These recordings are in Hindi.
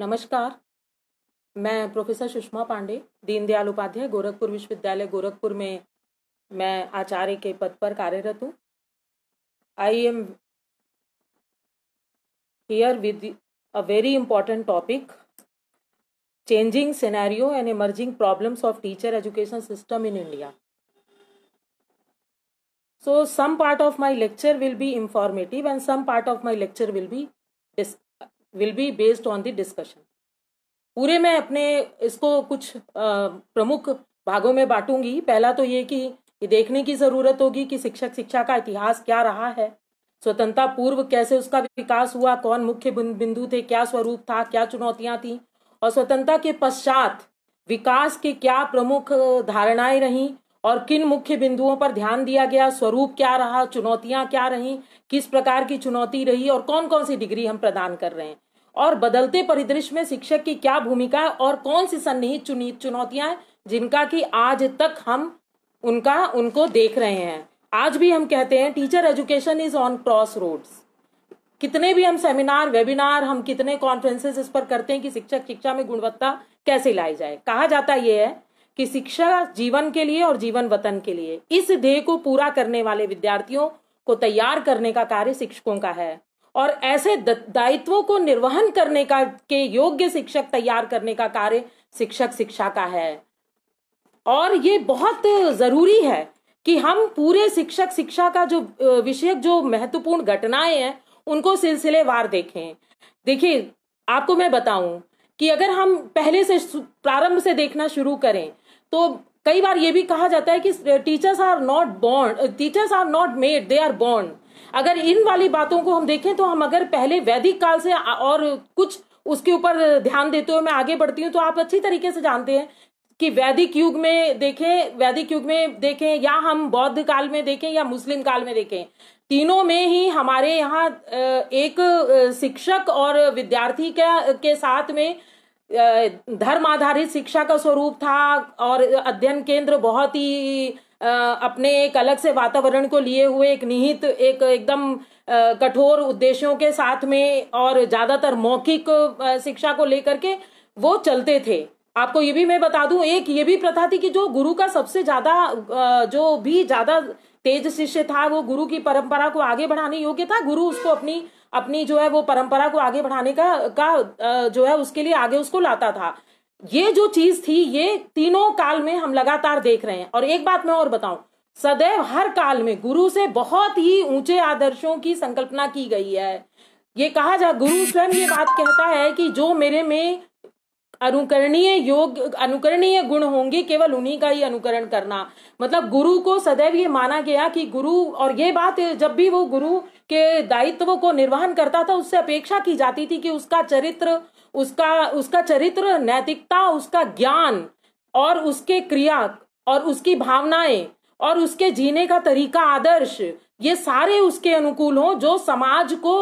नमस्कार मैं प्रोफेसर सुषमा पांडे दीनदयाल उपाध्याय गोरखपुर विश्वविद्यालय गोरखपुर में मैं आचार्य के पद पर कार्यरत हूँ I am here with a very important topic changing scenario and emerging problems of teacher education system in India so some part of my lecture will be informative and some part of my lecture will be will be based on the discussion पूरे मैं अपने इसको कुछ प्रमुख भागों में बांटूंगी पहला तो ये कि ये देखने की जरूरत होगी कि शिक्षक शिक्षा का इतिहास क्या रहा है स्वतंत्रता पूर्व कैसे उसका विकास हुआ कौन मुख्य बिंदु थे क्या स्वरूप था क्या चुनौतियां थी और स्वतंत्रता के पश्चात विकास के क्या प्रमुख धारणाएं रहीं और किन मुख्य बिंदुओं पर ध्यान दिया गया स्वरूप क्या रहा चुनौतियां क्या रहीं किस प्रकार की चुनौती रही और कौन कौन सी डिग्री हम प्रदान कर रहे हैं और बदलते परिदृश्य में शिक्षक की क्या भूमिका है और कौन सी सन्निहित चुनी चुनौतियां हैं जिनका कि आज तक हम उनका उनको देख रहे हैं आज भी हम कहते हैं teacher education is on crossroads कितने भी हम सेमिनार वेबिनार हम कितने कॉन्फ्रेंसेस इस पर करते हैं कि शिक्षक शिक्षा में गुणवत्ता कैसे लाई जाए कहा जाता यह है कि शिक्षा जीवन के लिए और जीवन वतन के लिए इस ध्येय को पूरा करने वाले विद्यार्थियों को तैयार करने का कार्य शिक्षकों का है और ऐसे दायित्वों को निर्वहन करने का के योग्य शिक्षक तैयार करने का कार्य शिक्षक शिक्षा का है और ये बहुत जरूरी है कि हम पूरे शिक्षक शिक्षा का जो विषय जो महत्वपूर्ण घटनाएं हैं उनको सिलसिलेवार देखें देखिए आपको मैं बताऊं कि अगर हम पहले से प्रारंभ से देखना शुरू करें तो कई बार ये भी कहा जाता है कि teachers are not bond teachers are not made they are bond अगर इन वाली बातों को हम देखें तो हम अगर पहले वैदिक काल से और कुछ उसके ऊपर ध्यान देते हुए मैं आगे बढ़ती हूँ तो आप अच्छी तरीके से जानते हैं कि वैदिक युग में देखें वैदिक युग में देखें या हम बौद्ध काल में देखें या मुस्लिम काल में देखें तीनों में ही हमारे यहाँ एक शिक्षक और विद्यार्थी के के साथ में धर्म आधारित शिक्षा का स्वरूप था और अध्ययन केंद्र बहुत ही अपने एक अलग से वातावरण को लिए हुए एक निहित एक एकदम कठोर उद्देश्यों के साथ में और ज़्यादातर मौखिक शिक्षा को लेकर के वो चलते थे आपको ये भी मैं बता दूं एक ये भी प्रथा थी कि जो गुरु का सबसे ज्यादा जो भी ज्यादा तेज शिष्य था वो गुरु की परंपरा को आगे बढ़ाने योग्य था गुरु उसको अपनी अपनी जो है वो परंपरा को आगे बढ़ाने का का जो है उसके लिए आगे उसको लाता था ये जो चीज थी ये तीनों काल में हम लगातार देख रहे हैं और एक बात मैं और बताऊं सदैव हर काल में गुरु से बहुत ही ऊंचे आदर्शों की संकल्पना की गई है ये कहा जा गुरु स्वयं ये बात कहता है कि जो मेरे में अनुकरणीय योग अनुकरणीय गुण होंगे केवल उन्हीं का ही अनुकरण करना मतलब गुरु को सदैव ये माना गया कि गुरु और ये बात जब भी वो गुरु के दायित्व को निर्वहन करता था उससे अपेक्षा की जाती थी कि उसका चरित्र उसका उसका चरित्र नैतिकता उसका ज्ञान और उसके क्रिया और उसकी भावनाएं और उसके जीने का तरीका आदर्श ये सारे उसके अनुकूल हो जो समाज को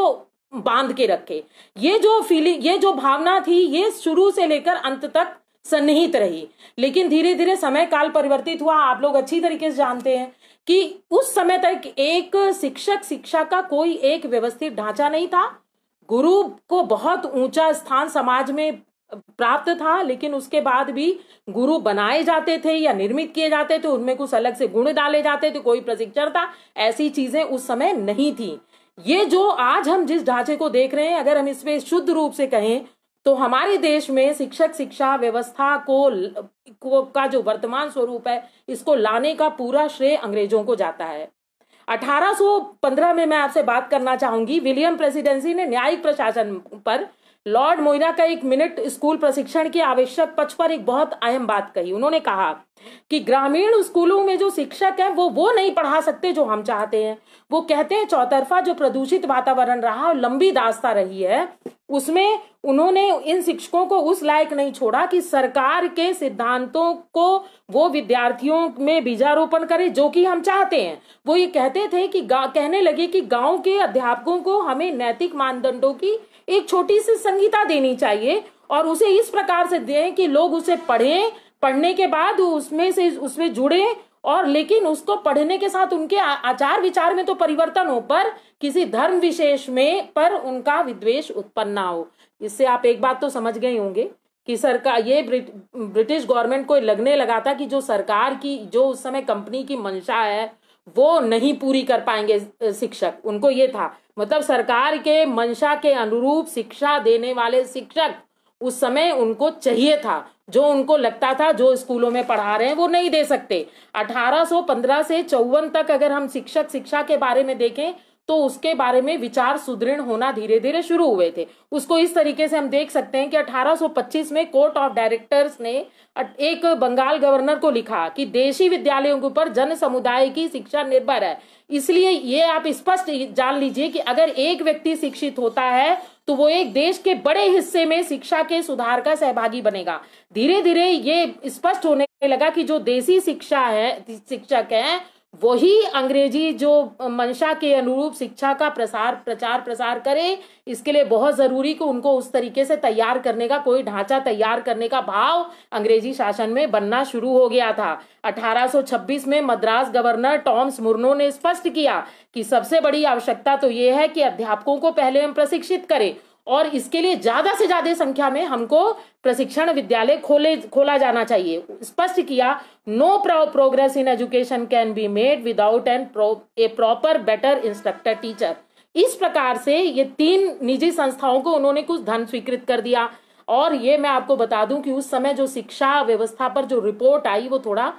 बांध के रखे ये जो फीलिंग ये जो भावना थी ये शुरू से लेकर अंत तक सन्निहित रही लेकिन धीरे धीरे समय काल परिवर्तित हुआ आप लोग अच्छी तरीके से जानते हैं कि उस समय तक एक शिक्षक शिक्षा का कोई एक व्यवस्थित ढांचा नहीं था गुरु को बहुत ऊंचा स्थान समाज में प्राप्त था लेकिन उसके बाद भी गुरु बनाए जाते थे या निर्मित किए जाते थे उनमें कुछ अलग से गुण डाले जाते थे कोई प्रशिक्षण था ऐसी चीजें उस समय नहीं थी ये जो आज हम जिस ढांचे को देख रहे हैं अगर हम इसमें शुद्ध रूप से कहें तो हमारे देश में शिक्षक शिक्षा व्यवस्था को, को का जो वर्तमान स्वरूप है इसको लाने का पूरा श्रेय अंग्रेजों को जाता है 1815 में मैं आपसे बात करना चाहूंगी विलियम प्रेसिडेंसी ने न्यायिक प्रशासन पर लॉर्ड मोइना का एक मिनट स्कूल प्रशिक्षण की आवश्यक पक्ष पर एक बहुत अहम बात कही उन्होंने कहा कि ग्रामीण स्कूलों में जो शिक्षक हैं वो वो नहीं पढ़ा सकते जो हम चाहते हैं वो कहते हैं चौतरफा जो प्रदूषित वातावरण रहा और लंबी दास्ता रही है उसमें उन्होंने इन शिक्षकों को उस लायक नहीं छोड़ा कि सरकार के सिद्धांतों को वो विद्यार्थियों में बीजारोपण करे जो कि हम चाहते हैं वो ये कहते थे कि कहने लगे कि गांव के अध्यापकों को हमें नैतिक मानदंडों की एक छोटी सी संहिता देनी चाहिए और उसे इस प्रकार से दें कि लोग उसे पढ़ें पढ़ने के बाद उसमें से उसमें जुड़े और लेकिन उसको पढ़ने के साथ उनके आचार विचार में तो परिवर्तन हो पर किसी धर्म विशेष में पर उनका विद्वेश उत्पन्न ना हो इससे आप एक बात तो समझ गए होंगे कि सरकार ये ब्रिट, ब्रिटिश गवर्नमेंट को लगने लगा था कि जो सरकार की जो उस समय कंपनी की मंशा है वो नहीं पूरी कर पाएंगे शिक्षक उनको ये था मतलब सरकार के मंशा के अनुरूप शिक्षा देने वाले शिक्षक उस समय उनको चाहिए था जो उनको लगता था जो स्कूलों में पढ़ा रहे हैं वो नहीं दे सकते 1815 से चौवन तक अगर हम शिक्षक शिक्षा के बारे में देखें तो उसके बारे में विचार सुदृढ़ होना धीरे धीरे शुरू हुए थे उसको इस तरीके से हम देख सकते हैं कि 1825 में कोर्ट ऑफ डायरेक्टर्स ने एक बंगाल गवर्नर को लिखा कि देशी विद्यालयों के ऊपर जन समुदाय की शिक्षा निर्भर है इसलिए ये आप स्पष्ट जान लीजिए कि अगर एक व्यक्ति शिक्षित होता है तो वो एक देश के बड़े हिस्से में शिक्षा के सुधार का सहभागी बनेगा धीरे धीरे ये स्पष्ट होने लगा कि जो देशी शिक्षा है शिक्षक है वही अंग्रेजी जो मंशा के अनुरूप शिक्षा का प्रसार प्रचार प्रसार करे इसके लिए बहुत ज़रूरी कि उनको उस तरीके से तैयार करने का कोई ढांचा तैयार करने का भाव अंग्रेजी शासन में बनना शुरू हो गया था 1826 में मद्रास गवर्नर टॉम्स मुर्नो ने स्पष्ट किया कि सबसे बड़ी आवश्यकता तो ये है कि अध्यापकों को पहले हम प्रशिक्षित करें और इसके लिए ज़्यादा से ज़्यादा संख्या में हमको प्रशिक्षण विद्यालय खोले खोला जाना चाहिए स्पष्ट किया no progress in education can be made without an a proper better instructor teacher इस प्रकार से ये तीन निजी संस्थाओं को उन्होंने कुछ धन स्वीकृत कर दिया और ये मैं आपको बता दूं कि उस समय जो शिक्षा व्यवस्था पर जो रिपोर्ट आई वो थोड़ा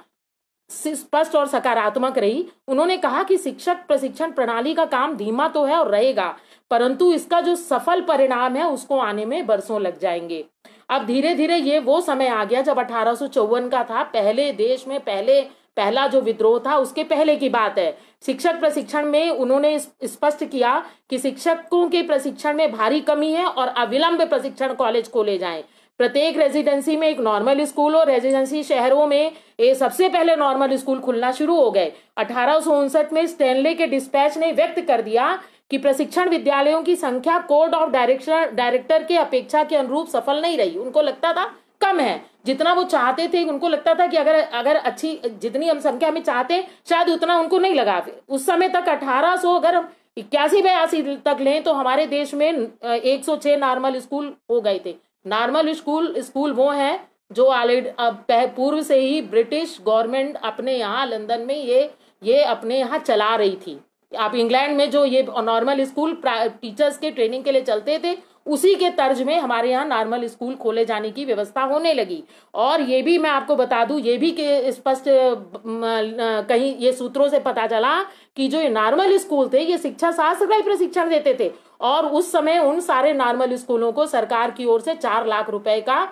स्पष्ट और सकारात्मक रही उन्होंने कहा कि शिक्षक प्रशिक्षण प्रणाली का काम धीमा तो है और रहेगा परंतु इसका जो सफल परिणाम है उसको आने में बरसों लग जाएंगे अब धीरे धीरे ये वो समय आ गया जब अठारह का था पहले देश में पहले पहला जो विद्रोह था उसके पहले की बात है शिक्षक प्रशिक्षण में उन्होंने स्पष्ट किया कि शिक्षकों के प्रशिक्षण में भारी कमी है और अविलंब प्रशिक्षण कॉलेज खोले जाएं प्रत्येक रेजिडेंसी में एक नॉर्मल स्कूल और रेजिडेंसी शहरों में ये सबसे पहले नॉर्मल स्कूल खुलना शुरू हो गए अठारह में स्टेनले के डिस्पैच ने व्यक्त कर दिया कि प्रशिक्षण विद्यालयों की संख्या कोर्ट ऑफ डायरेक्टर डायरेक्टर के अपेक्षा के अनुरूप सफल नहीं रही उनको लगता था कम है जितना वो चाहते थे उनको लगता था कि अगर अगर अच्छी जितनी हम संख्या में चाहते शायद उतना उनको नहीं लगा उस समय तक 1800 अगर हम इक्यासी बयासी तक लें तो हमारे देश में 106 नॉर्मल स्कूल हो गए थे नॉर्मल स्कूल स्कूल वो हैं जो ऑलरेडी अब पूर्व से ही ब्रिटिश गवर्नमेंट अपने यहाँ लंदन में ये ये अपने यहाँ चला रही थी आप इंग्लैंड में जो ये नॉर्मल स्कूल टीचर्स के ट्रेनिंग के लिए चलते थे उसी के तर्ज में हमारे यहाँ नॉर्मल स्कूल खोले जाने की व्यवस्था होने लगी और ये भी मैं आपको बता दूं ये भी के स्पष्ट कहीं ये सूत्रों से पता चला कि जो नॉर्मल स्कूल थे ये शिक्षा शास्त्र का प्रशिक्षण देते थे और उस समय उन सारे नॉर्मल स्कूलों को सरकार की ओर से चार लाख रुपए का आ,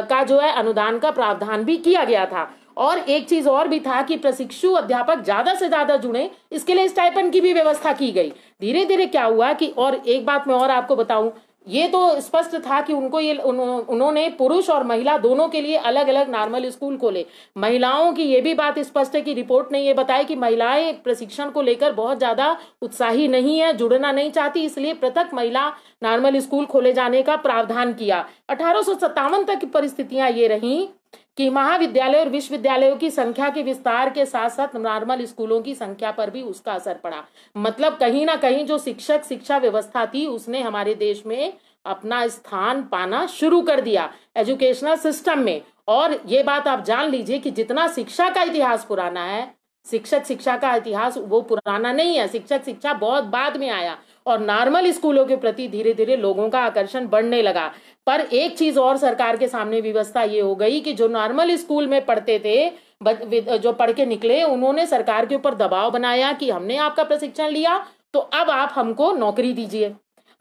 का जो है अनुदान का प्रावधान भी किया गया था और एक चीज और भी था कि प्रशिक्षु अध्यापक ज्यादा से ज्यादा जुड़े इसके लिए स्टाइपन की भी व्यवस्था की गई धीरे धीरे क्या हुआ कि और एक बात मैं और आपको बताऊं ये तो स्पष्ट था कि उनको ये उन्होंने पुरुष और महिला दोनों के लिए अलग अलग नॉर्मल स्कूल खोले महिलाओं की ये भी बात स्पष्ट है कि रिपोर्ट ने ये बताया कि महिलाएं प्रशिक्षण को लेकर बहुत ज्यादा उत्साही नहीं है जुड़ना नहीं चाहती इसलिए पृथक महिला नॉर्मल स्कूल खोले जाने का प्रावधान किया अठारह तक परिस्थितियां ये रही कि महाविद्यालय और विश्वविद्यालयों की संख्या के विस्तार के साथ साथ नॉर्मल स्कूलों की संख्या पर भी उसका असर पड़ा मतलब कहीं ना कहीं जो शिक्षक शिक्षा व्यवस्था थी उसने हमारे देश में अपना स्थान पाना शुरू कर दिया एजुकेशनल सिस्टम में और ये बात आप जान लीजिए कि जितना शिक्षा का इतिहास पुराना है शिक्षक शिक्षा का इतिहास वो पुराना नहीं है शिक्षक शिक्षा बहुत बाद में आया और नॉर्मल स्कूलों के प्रति धीरे धीरे लोगों का आकर्षण बढ़ने लगा पर एक चीज और सरकार के सामने व्यवस्था ये हो गई कि जो नॉर्मल स्कूल में पढ़ते थे जो पढ़ के निकले उन्होंने सरकार के ऊपर दबाव बनाया कि हमने आपका प्रशिक्षण लिया तो अब आप हमको नौकरी दीजिए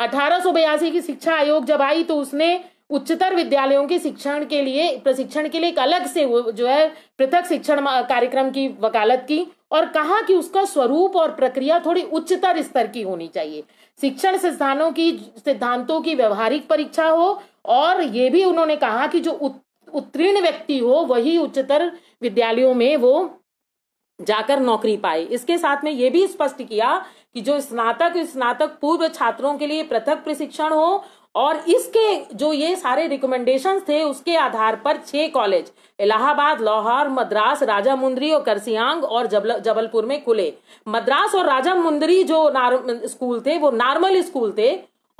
अठारह की शिक्षा आयोग जब आई तो उसने उच्चतर विद्यालयों के शिक्षण के लिए प्रशिक्षण के लिए एक अलग से जो है पृथक शिक्षण कार्यक्रम की वकालत की और कहा कि उसका स्वरूप और प्रक्रिया थोड़ी उच्चतर स्तर की होनी चाहिए शिक्षण संस्थानों की सिद्धांतों की व्यवहारिक परीक्षा हो और ये भी उन्होंने कहा कि जो उत्तीर्ण व्यक्ति हो वही उच्चतर विद्यालयों में वो जाकर नौकरी पाए इसके साथ में ये भी स्पष्ट किया कि जो स्नातक स्नातक पूर्व छात्रों के लिए पृथक प्रशिक्षण हो और इसके जो ये सारे रिकमेंडेशन थे उसके आधार पर छह कॉलेज इलाहाबाद लाहौर मद्रास राजा मुंदरी और करसियांग और जबल, जबलपुर में खुले मद्रास और राजा मुंदरी जो स्कूल थे वो नॉर्मल स्कूल थे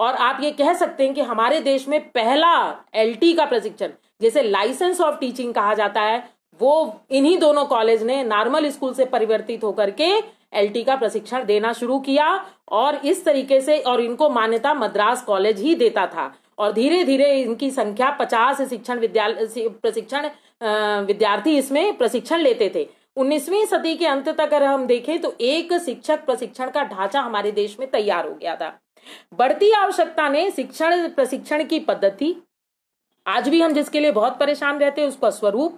और आप ये कह सकते हैं कि हमारे देश में पहला एलटी का प्रशिक्षण जैसे लाइसेंस ऑफ टीचिंग कहा जाता है वो इन्हीं दोनों कॉलेज ने नॉर्मल स्कूल से परिवर्तित होकर के एलटी का प्रशिक्षण देना शुरू किया और इस तरीके से और इनको मान्यता मद्रास कॉलेज ही देता था और धीरे धीरे इनकी संख्या पचास शिक्षण विद्यालय प्रशिक्षण विद्यार्थी इसमें प्रशिक्षण लेते थे 19वीं सदी के अंत तक अगर हम देखें तो एक शिक्षक प्रशिक्षण का ढांचा हमारे देश में तैयार हो गया था बढ़ती आवश्यकता ने शिक्षण प्रशिक्षण की पद्धति आज भी हम जिसके लिए बहुत परेशान रहते हैं उसका स्वरूप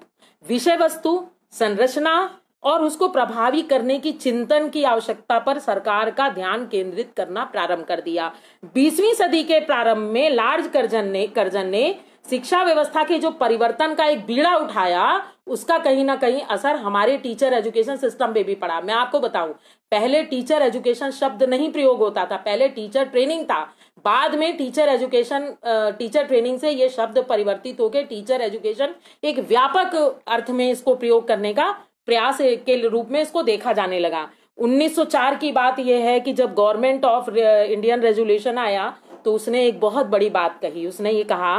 विषय वस्तु संरचना और उसको प्रभावी करने की चिंतन की आवश्यकता पर सरकार का ध्यान केंद्रित करना प्रारंभ कर दिया बीसवीं सदी के प्रारंभ में लार्ज कर्जन ने कर्जन ने शिक्षा व्यवस्था के जो परिवर्तन का एक बीड़ा उठाया उसका कहीं ना कहीं असर हमारे टीचर एजुकेशन सिस्टम पे भी पड़ा मैं आपको बताऊं पहले टीचर एजुकेशन शब्द नहीं प्रयोग होता था पहले टीचर ट्रेनिंग था बाद में टीचर एजुकेशन टीचर ट्रेनिंग से ये शब्द परिवर्तित होकर टीचर एजुकेशन एक व्यापक अर्थ में इसको प्रयोग करने का प्रयास के रूप में इसको देखा जाने लगा 1904 की बात यह है कि जब गवर्नमेंट ऑफ इंडियन रेजुलेशन आया तो उसने एक बहुत बड़ी बात कही उसने ये कहा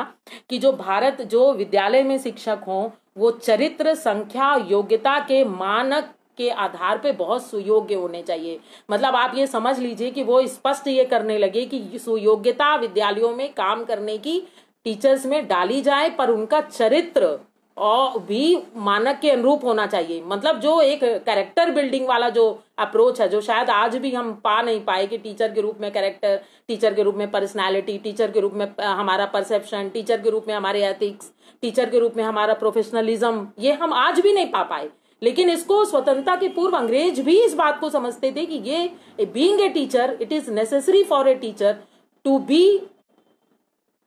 कि जो भारत जो विद्यालय में शिक्षक हों वो चरित्र संख्या योग्यता के मानक के आधार पे बहुत सुयोग्य होने चाहिए मतलब आप ये समझ लीजिए कि वो स्पष्ट ये करने लगे कि सुयोग्यता विद्यालयों में काम करने की टीचर्स में डाली जाए पर उनका चरित्र और भी मानक के अनुरूप होना चाहिए मतलब जो एक कैरेक्टर बिल्डिंग वाला जो अप्रोच है जो शायद आज भी हम पा नहीं पाए कि टीचर के रूप में कैरेक्टर टीचर के रूप में पर्सनालिटी टीचर के रूप में हमारा परसेप्शन टीचर के रूप में हमारे एथिक्स टीचर के रूप में हमारा प्रोफेशनलिज्म ये हम आज भी नहीं पा पाए लेकिन इसको स्वतंत्रता के पूर्व अंग्रेज भी इस बात को समझते थे कि ये being a teacher it is necessary for a teacher to be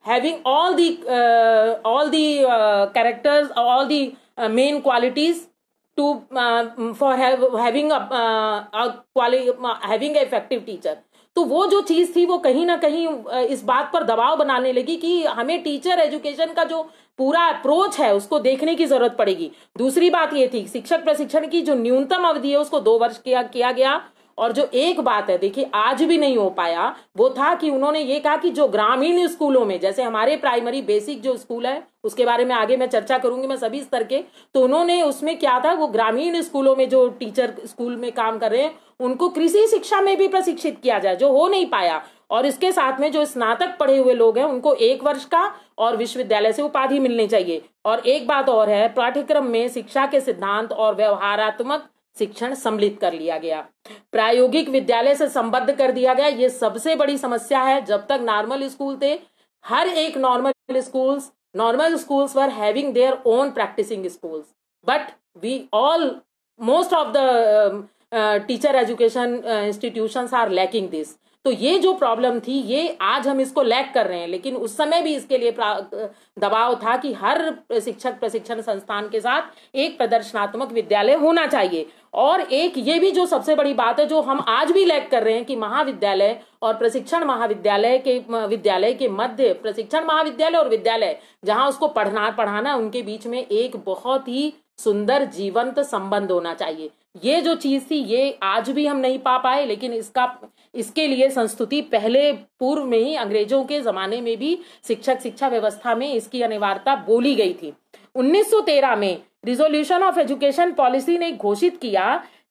having all the uh, all the uh, characters all the uh, main qualities to uh, for have, having a, uh, a quali, having a effective teacher तो वो जो चीज थी वो कहीं ना कहीं uh, इस बात पर दबाव बनाने लगी कि हमें टीचर एजुकेशन का जो पूरा अप्रोच है उसको देखने की जरूरत पड़ेगी दूसरी बात ये थी शिक्षक प्रशिक्षण की जो न्यूनतम अवधि है उसको दो वर्ष किया किया गया और जो एक बात है देखिए आज भी नहीं हो पाया वो था कि उन्होंने ये कहा कि जो ग्रामीण स्कूलों में जैसे हमारे प्राइमरी बेसिक जो स्कूल है उसके बारे में आगे मैं चर्चा करूंगी मैं सभी स्तर के तो उन्होंने उसमें क्या था वो ग्रामीण स्कूलों में जो टीचर स्कूल में काम कर रहे हैं उनको कृषि शिक्षा में भी प्रशिक्षित किया जाए जो हो नहीं पाया और इसके साथ में जो स्नातक पढ़े हुए लोग हैं उनको एक वर्ष का और विश्वविद्यालय से उपाधि मिलनी चाहिए और एक बात और है पाठ्यक्रम में शिक्षा के सिद्धांत और व्यवहारात्मक शिक्षण सम्मिलित कर लिया गया प्रायोगिक विद्यालय से संबद्ध कर दिया गया ये सबसे बड़ी समस्या है जब तक नॉर्मल स्कूल थे हर एक normal schools normal schools were having their own practising schools but we all most of the teacher education institutions are lacking this तो ये जो प्रॉब्लम थी ये आज हम इसको लैक कर रहे हैं लेकिन उस समय भी इसके लिए दबाव था कि हर शिक्षक प्रशिक्षण संस्थान के साथ एक प्रदर्शनात्मक विद्यालय होना चाहिए और एक ये भी जो सबसे बड़ी बात है जो हम आज भी लैक कर रहे हैं कि महाविद्यालय और प्रशिक्षण महाविद्यालय के विद्यालय के मध्य प्रशिक्षण महाविद्यालय और विद्यालय जहां उसको पढ़ना पढ़ाना उनके बीच में एक बहुत ही सुंदर जीवंत संबंध होना चाहिए ये जो चीज थी ये आज भी हम नहीं पा पाए लेकिन इसका इसके लिए संस्तुति पहले पूर्व में ही अंग्रेजों के जमाने में भी शिक्षक शिक्षा व्यवस्था में इसकी अनिवार्यता बोली गई थी 1913 में रिजोल्यूशन ऑफ एजुकेशन पॉलिसी ने घोषित किया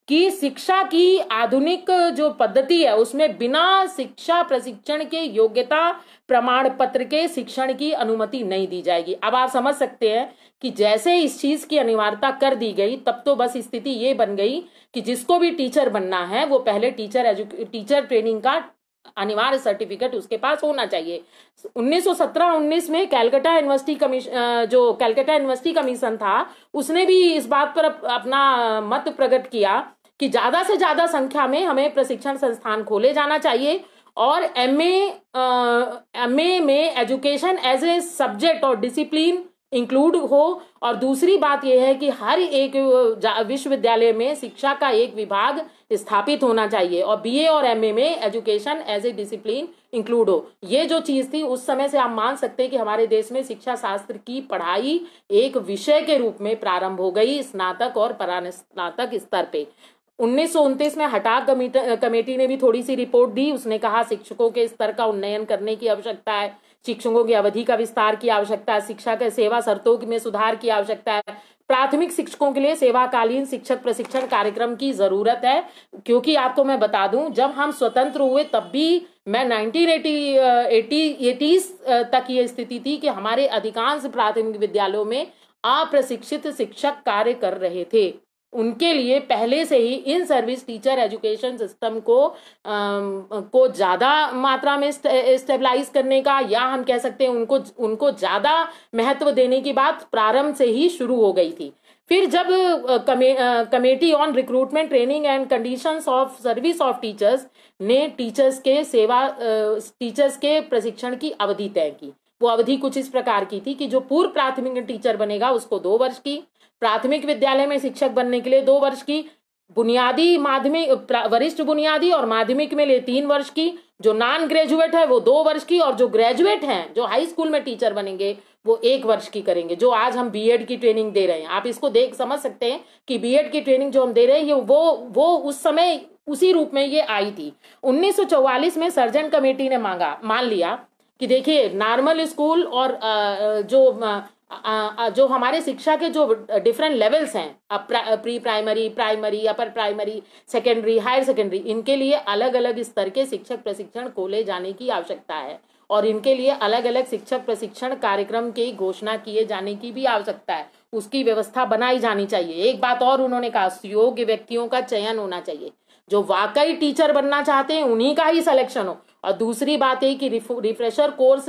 कि शिक्षा की आधुनिक जो पद्धति है उसमें बिना शिक्षा प्रशिक्षण के योग्यता प्रमाण पत्र के शिक्षण की अनुमति नहीं दी जाएगी अब आप समझ सकते हैं कि जैसे इस चीज की अनिवार्यता कर दी गई तब तो बस स्थिति ये बन गई कि जिसको भी टीचर बनना है वो पहले टीचर टीचर ट्रेनिंग का अनिवार्य सर्टिफिकेट उसके पास होना चाहिए 1917-19 में कैलकाटा यूनिवर्सिटी कमीशन जो कैलकाटा यूनिवर्सिटी कमीशन था उसने भी इस बात पर अपना मत प्रकट किया कि ज़्यादा से ज़्यादा संख्या में हमें प्रशिक्षण संस्थान खोले जाना चाहिए और एमए एम ए में एजुकेशन एज ए सब्जेक्ट और डिसिप्लिन इंक्लूड हो और दूसरी बात यह है कि हर एक विश्वविद्यालय में शिक्षा का एक विभाग स्थापित होना चाहिए और बीए और एमए में education as a discipline include हो ये जो चीज थी उस समय से आप मान सकते हैं कि हमारे देश में शिक्षा शास्त्र की पढ़ाई एक विषय के रूप में प्रारंभ हो गई स्नातक और स्नातक स्तर पे उन्नीस में हटाक कमेटी ने भी थोड़ी सी रिपोर्ट दी उसने कहा शिक्षकों के स्तर का उन्नयन करने की आवश्यकता है शिक्षकों की अवधि का विस्तार की आवश्यकता है शिक्षा के सेवा शर्तों में सुधार की आवश्यकता है प्राथमिक शिक्षकों के लिए सेवाकालीन शिक्षक प्रशिक्षण कार्यक्रम की जरूरत है क्योंकि आपको मैं बता दूं जब हम स्वतंत्र हुए तब भी मैं 1980 तक ये स्थिति थी कि हमारे अधिकांश प्राथमिक विद्यालयों में अप्रशिक्षित शिक्षक कार्य कर रहे थे उनके लिए पहले से ही in service teacher education system को आ, को ज़्यादा मात्रा में स्टेबलाइज करने का या हम कह सकते हैं उनको उनको ज़्यादा महत्व देने की बात प्रारंभ से ही शुरू हो गई थी फिर जब कमे, committee on recruitment training and conditions of service of teachers ने टीचर्स के सेवा टीचर्स के प्रशिक्षण की अवधि तय की वो अवधि कुछ इस प्रकार की थी कि जो पूर्व प्राथमिक टीचर बनेगा उसको दो वर्ष की प्राथमिक विद्यालय में शिक्षक बनने के लिए दो वर्ष की बुनियादी माध्यमिक वरिष्ठ बुनियादी और माध्यमिक में लिए तीन वर्ष की जो नॉन ग्रेजुएट है वो दो वर्ष की और जो ग्रेजुएट हैं जो हाई स्कूल में टीचर बनेंगे वो एक वर्ष की करेंगे जो आज हम बीएड की ट्रेनिंग दे रहे हैं आप इसको देख समझ सकते हैं कि बीएड की ट्रेनिंग जो हम दे रहे हैं ये वो वो उस समय उसी रूप में ये आई थी 1944 में सर्जन कमेटी ने मांगा मान लिया कि देखिए नॉर्मल स्कूल और जो जो हमारे शिक्षा के जो डिफरेंट लेवल्स हैं pre primary primary upper primary secondary higher secondary इनके लिए अलग अलग स्तर के शिक्षक प्रशिक्षण खोले जाने की आवश्यकता है और इनके लिए अलग अलग शिक्षक प्रशिक्षण कार्यक्रम की घोषणा किए जाने की भी आवश्यकता है उसकी व्यवस्था बनाई जानी चाहिए एक बात और उन्होंने कहा योग्य व्यक्तियों का चयन होना चाहिए जो वाकई टीचर बनना चाहते हैं उन्हीं का ही सिलेक्शन हो और दूसरी बात है कि रिफ्रेशर कोर्स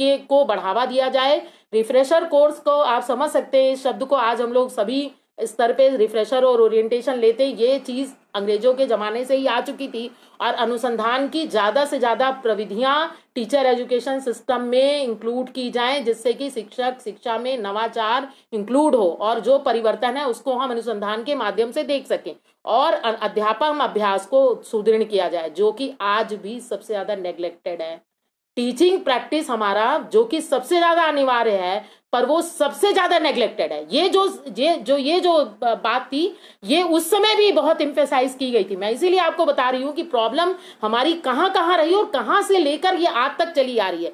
के को बढ़ावा दिया जाए रिफ्रेशर कोर्स को आप समझ सकते हैं इस शब्द को आज हम लोग सभी स्तर पे रिफ्रेशर और ओरिएंटेशन लेते ये चीज़ अंग्रेजों के ज़माने से ही आ चुकी थी और अनुसंधान की ज़्यादा से ज़्यादा प्रविधियाँ टीचर एजुकेशन सिस्टम में इंक्लूड की जाए जिससे कि शिक्षक शिक्षा में नवाचार इंक्लूड हो और जो परिवर्तन है उसको हम अनुसंधान के माध्यम से देख सकें और अध्यापन अभ्यास को सुदृढ़ किया जाए जो कि आज भी सबसे ज़्यादा नेग्लेक्टेड है टीचिंग प्रैक्टिस हमारा जो कि सबसे ज्यादा अनिवार्य है पर वो सबसे ज्यादा नेग्लेक्टेड है ये जो ये जो ये जो बात थी ये उस समय भी बहुत इम्फेसाइज की गई थी मैं इसीलिए आपको बता रही हूँ कि प्रॉब्लम हमारी कहां कहां रही और कहाँ से लेकर ये आज तक चली आ रही है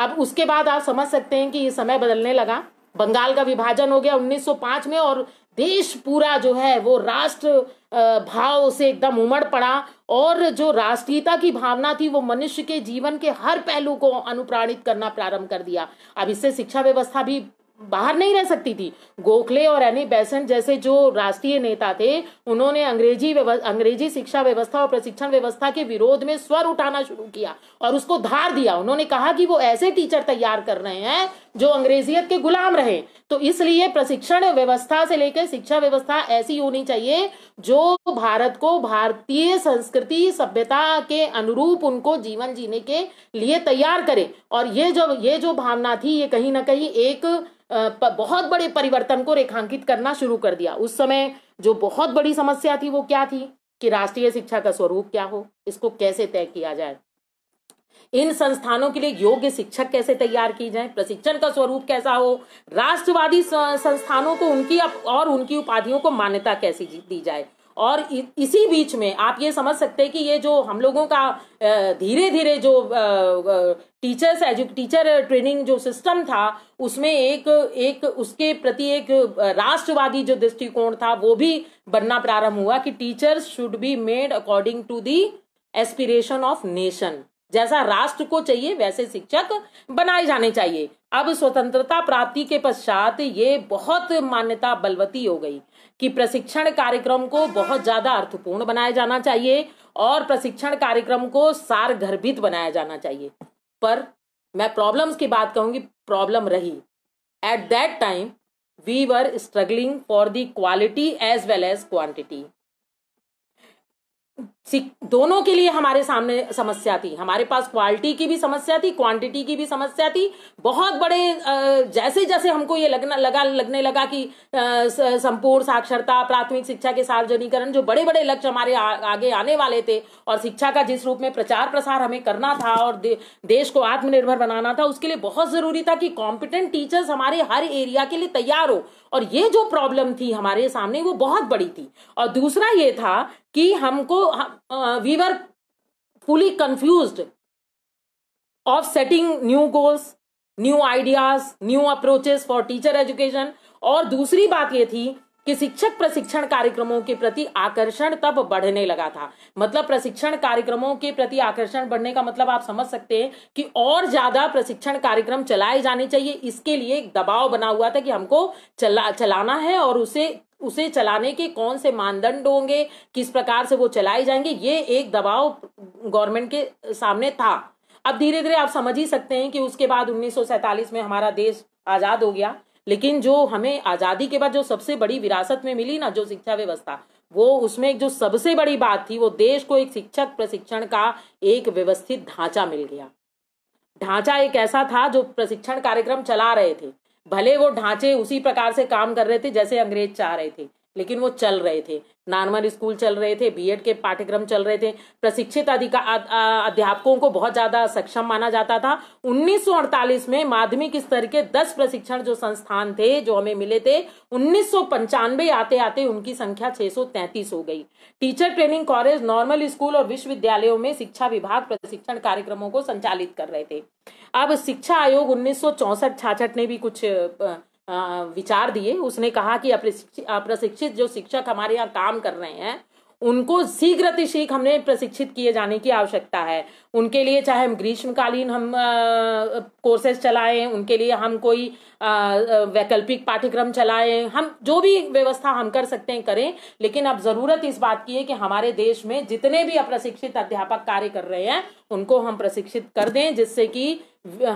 अब उसके बाद आप समझ सकते हैं कि ये समय बदलने लगा बंगाल का विभाजन हो गया 1905 में और देश पूरा जो है वो राष्ट्र भाव से एकदम उमड़ पड़ा और जो राष्ट्रीयता की भावना थी वो मनुष्य के जीवन के हर पहलू को अनुप्राणित करना प्रारंभ कर दिया अब इससे शिक्षा व्यवस्था भी बाहर नहीं रह सकती थी गोखले और एनी बेसेंट जैसे जो राष्ट्रीय नेता थे उन्होंने अंग्रेजी अंग्रेजी शिक्षा व्यवस्था और प्रशिक्षण व्यवस्था के विरोध में स्वर उठाना शुरू किया और उसको धार दिया उन्होंने कहा कि वो ऐसे टीचर तैयार कर रहे हैं जो अंग्रेजियत के गुलाम रहे तो इसलिए प्रशिक्षण व्यवस्था से लेकर शिक्षा व्यवस्था ऐसी होनी चाहिए जो भारत को भारतीय संस्कृति सभ्यता के अनुरूप उनको जीवन जीने के लिए तैयार करे और ये जो ये जो भावना थी ये कहीं ना कहीं एक बहुत बड़े परिवर्तन को रेखांकित करना शुरू कर दिया उस समय जो बहुत बड़ी समस्या थी वो क्या थी कि राष्ट्रीय शिक्षा का स्वरूप क्या हो इसको कैसे तय किया जाए इन संस्थानों के लिए योग्य शिक्षक कैसे तैयार किए जाए प्रशिक्षण का स्वरूप कैसा हो राष्ट्रवादी संस्थानों को उनकी और उनकी उपाधियों को मान्यता कैसी दी जाए और इसी बीच में आप ये समझ सकते हैं कि ये जो हम लोगों का धीरे धीरे जो टीचर्स एजु टीचर ट्रेनिंग जो सिस्टम था उसमें एक एक उसके प्रति एक राष्ट्रवादी जो दृष्टिकोण था वो भी बनना प्रारंभ हुआ कि teachers should be made according to the aspiration of nation जैसा राष्ट्र को चाहिए वैसे शिक्षक बनाए जाने चाहिए अब स्वतंत्रता प्राप्ति के पश्चात ये बहुत मान्यता बलवती हो गई कि प्रशिक्षण कार्यक्रम को बहुत ज्यादा अर्थपूर्ण बनाया जाना चाहिए और प्रशिक्षण कार्यक्रम को सार गर्भित बनाया जाना चाहिए पर मैं प्रॉब्लम्स की बात कहूंगी प्रॉब्लम रही at that time we were struggling for the quality as well as quantity दोनों के लिए हमारे सामने समस्या थी हमारे पास क्वालिटी की भी समस्या थी क्वांटिटी की भी समस्या थी बहुत बड़े जैसे जैसे हमको ये लगना लगा लगने लगा कि संपूर्ण साक्षरता प्राथमिक शिक्षा के सार्वजनिकरण जो बड़े बड़े लक्ष्य हमारे आ, आगे आने वाले थे और शिक्षा का जिस रूप में प्रचार प्रसार हमें करना था और दे, देश को आत्मनिर्भर बनाना था उसके लिए बहुत जरूरी था कि कॉम्पिटेंट टीचर्स हमारे हर एरिया के लिए तैयार हो और ये जो प्रॉब्लम थी हमारे सामने वो बहुत बड़ी थी और दूसरा ये था कि हमको we were fully confused of setting new goals new ideas new approaches for teacher education और दूसरी बात यह थी कि शिक्षक प्रशिक्षण कार्यक्रमों के प्रति आकर्षण तब बढ़ने लगा था मतलब प्रशिक्षण कार्यक्रमों के प्रति आकर्षण बढ़ने का मतलब आप समझ सकते हैं कि और ज्यादा प्रशिक्षण कार्यक्रम चलाए जाने चाहिए इसके लिए एक दबाव बना हुआ था कि हमको चला चलाना है और उसे उसे चलाने के कौन से मानदंड होंगे किस प्रकार से वो चलाए जाएंगे ये एक दबाव गवर्नमेंट के सामने था अब धीरे धीरे आप समझ ही सकते हैं कि उसके बाद उन्नीस में हमारा देश आज़ाद हो गया लेकिन जो हमें आज़ादी के बाद जो सबसे बड़ी विरासत में मिली ना जो शिक्षा व्यवस्था वो उसमें जो सबसे बड़ी बात थी वो देश को एक शिक्षक प्रशिक्षण का एक व्यवस्थित ढांचा मिल गया ढांचा एक ऐसा था जो प्रशिक्षण कार्यक्रम चला रहे थे भले वो ढांचे उसी प्रकार से काम कर रहे थे जैसे अंग्रेज चाह रहे थे लेकिन वो चल रहे थे नॉर्मल स्कूल चल रहे थे बीएड के पाठ्यक्रम चल रहे थे प्रशिक्षित अधिकार अध्यापकों को बहुत ज्यादा सक्षम माना जाता था 1948 में माध्यमिक स्तर के 10 प्रशिक्षण जो संस्थान थे जो हमें मिले थे उन्नीस आते आते उनकी संख्या 633 हो गई teacher training college normal school और विश्वविद्यालयों में शिक्षा विभाग प्रशिक्षण कार्यक्रमों को संचालित कर रहे थे अब शिक्षा आयोग उन्नीस सौ ने भी कुछ विचार दिए उसने कहा कि अप्रशिक्षित जो शिक्षक हमारे यहाँ काम कर रहे हैं उनको शीघ्र शीघ्र हमने प्रशिक्षित किए जाने की आवश्यकता है उनके लिए चाहे हम ग्रीष्मकालीन हम कोर्सेज चलाएं उनके लिए हम कोई वैकल्पिक पाठ्यक्रम चलाएं हम जो भी व्यवस्था हम कर सकते हैं करें लेकिन अब ज़रूरत इस बात की है कि हमारे देश में जितने भी अप्रशिक्षित अध्यापक कार्य कर रहे हैं उनको हम प्रशिक्षित कर दें जिससे कि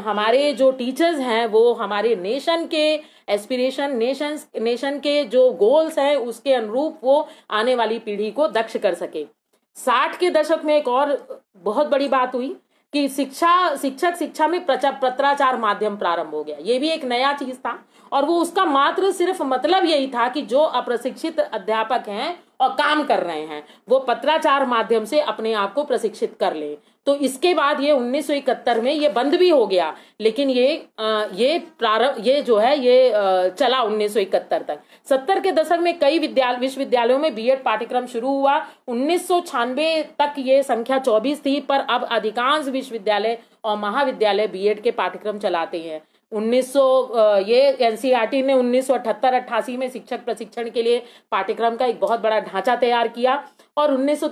हमारे जो टीचर्स हैं वो हमारे नेशन के एस्पिरेशन नेशन नेशन के जो गोल्स हैं उसके अनुरूप वो आने वाली पीढ़ी को दक्ष कर सके साठ के दशक में एक और बहुत बड़ी बात हुई कि शिक्षा शिक्षक शिक्षा में पत्राचार माध्यम प्रारंभ हो गया ये भी एक नया चीज था और वो उसका मात्र सिर्फ मतलब यही था कि जो अप्रशिक्षित अध्यापक हैं और काम कर रहे हैं वो पत्राचार माध्यम से अपने आप को प्रशिक्षित कर ले तो इसके बाद ये 1971 में ये बंद भी हो गया लेकिन ये आ, ये प्रारंभ ये जो है ये आ, चला 1971 तक 70 के दशक में कई विद्यालय विश्वविद्यालयों में बीएड पाठ्यक्रम शुरू हुआ उन्नीस तक ये संख्या 24 थी पर अब अधिकांश विश्वविद्यालय और महाविद्यालय बीएड के पाठ्यक्रम चलाते हैं 1900 ये एनसीईआरटी e ने 1978 सौ में शिक्षक प्रशिक्षण के लिए पाठ्यक्रम का एक बहुत बड़ा ढांचा तैयार किया और उन्नीस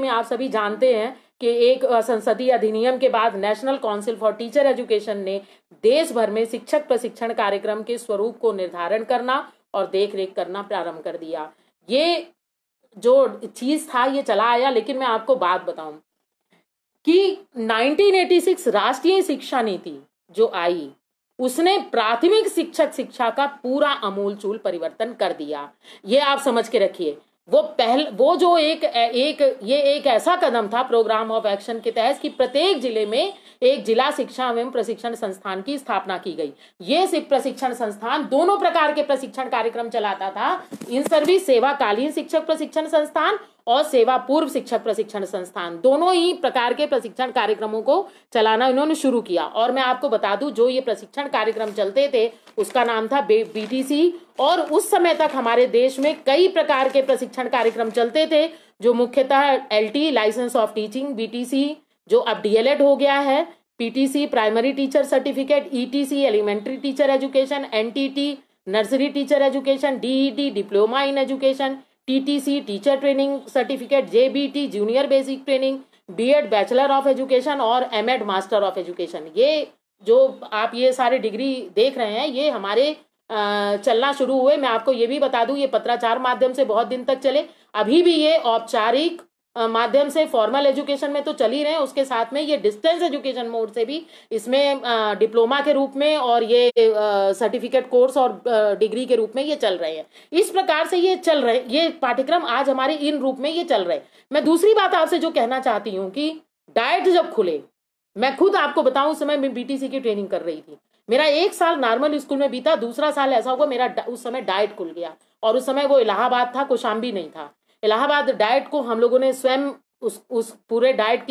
में आप सभी जानते हैं कि एक संसदीय अधिनियम के बाद national council for teacher education ने देश भर में शिक्षक प्रशिक्षण कार्यक्रम के स्वरूप को निर्धारण करना और देखरेख करना प्रारंभ कर दिया ये जो चीज था ये चला आया लेकिन मैं आपको बात बताऊं कि 1986 राष्ट्रीय शिक्षा नीति जो आई उसने प्राथमिक शिक्षक शिक्षा का पूरा अमूल चूल परिवर्तन कर दिया ये आप समझ के रखिए वो पहल वो जो एक एक ये एक ऐसा कदम था प्रोग्राम ऑफ एक्शन के तहत कि प्रत्येक जिले में एक जिला शिक्षा एवं प्रशिक्षण संस्थान की स्थापना की गई ये प्रशिक्षण संस्थान दोनों प्रकार के प्रशिक्षण कार्यक्रम चलाता था इन सर्विस सेवाकालीन शिक्षक प्रशिक्षण संस्थान और सेवा पूर्व शिक्षक प्रशिक्षण संस्थान दोनों ही प्रकार के प्रशिक्षण कार्यक्रमों को चलाना इन्होंने शुरू किया और मैं आपको बता दूं जो ये प्रशिक्षण कार्यक्रम चलते थे उसका नाम था बीटीसी और उस समय तक हमारे देश में कई प्रकार के प्रशिक्षण कार्यक्रम चलते थे जो मुख्यतः L licence of teaching B जो अब डीएलएड हो गया है PTC primary teacher certificate ETC elementary teacher education NTT nursery teacher education DET diploma in education TTC teacher training certificate JBT junior basic training B Ed bachelor of education और एमएड मास्टर ऑफ एजुकेशन ये जो आप ये सारे डिग्री देख रहे हैं ये हमारे चलना शुरू हुए मैं आपको ये भी बता दूं ये पत्राचार माध्यम से बहुत दिन तक चले अभी भी ये औपचारिक माध्यम से फॉर्मल एजुकेशन में तो चल ही रहे हैं उसके साथ में ये डिस्टेंस एजुकेशन मोड से भी इसमें डिप्लोमा के रूप में और ये सर्टिफिकेट कोर्स और डिग्री के रूप में ये चल रहे हैं इस प्रकार से ये चल रहे ये पाठ्यक्रम आज हमारे इन रूप में ये चल रहे मैं दूसरी बात आपसे जो कहना चाहती हूँ कि डाइट जब खुले मैं खुद आपको बताऊं उस समय मैं बीटीसी की ट्रेनिंग कर रही थी मेरा एक साल नॉर्मल स्कूल में बीता दूसरा साल ऐसा हुआ मेरा उस समय डाइट खुल गया और उस समय वो इलाहाबाद था कोशाम्बी नहीं था इलाहाबाद डाइट को हम लोगों ने स्वयं उस उस पूरे डाइट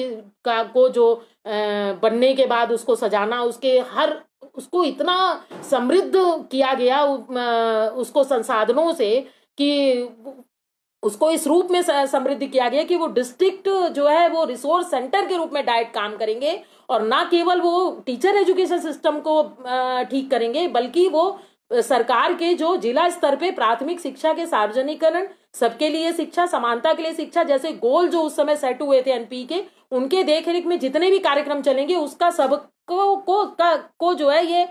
का को जो बनने के बाद उसको सजाना उसके हर उसको इतना समृद्ध किया गया उसको संसाधनों से कि उसको इस रूप में समृद्ध किया गया कि वो डिस्ट्रिक्ट जो है वो रिसोर्स सेंटर के रूप में डाइट काम करेंगे और ना केवल वो टीचर एजुकेशन सिस्टम को ठीक करेंगे बल्कि वो सरकार के जो जिला स्तर पे प्राथमिक शिक्षा के सार्वजनिकरण सबके लिए शिक्षा समानता के लिए शिक्षा जैसे गोल जो उस समय सेट हुए थे एनपी के उनके देख रेख में जितने भी कार्यक्रम चलेंगे उसका सबको को का को जो है ये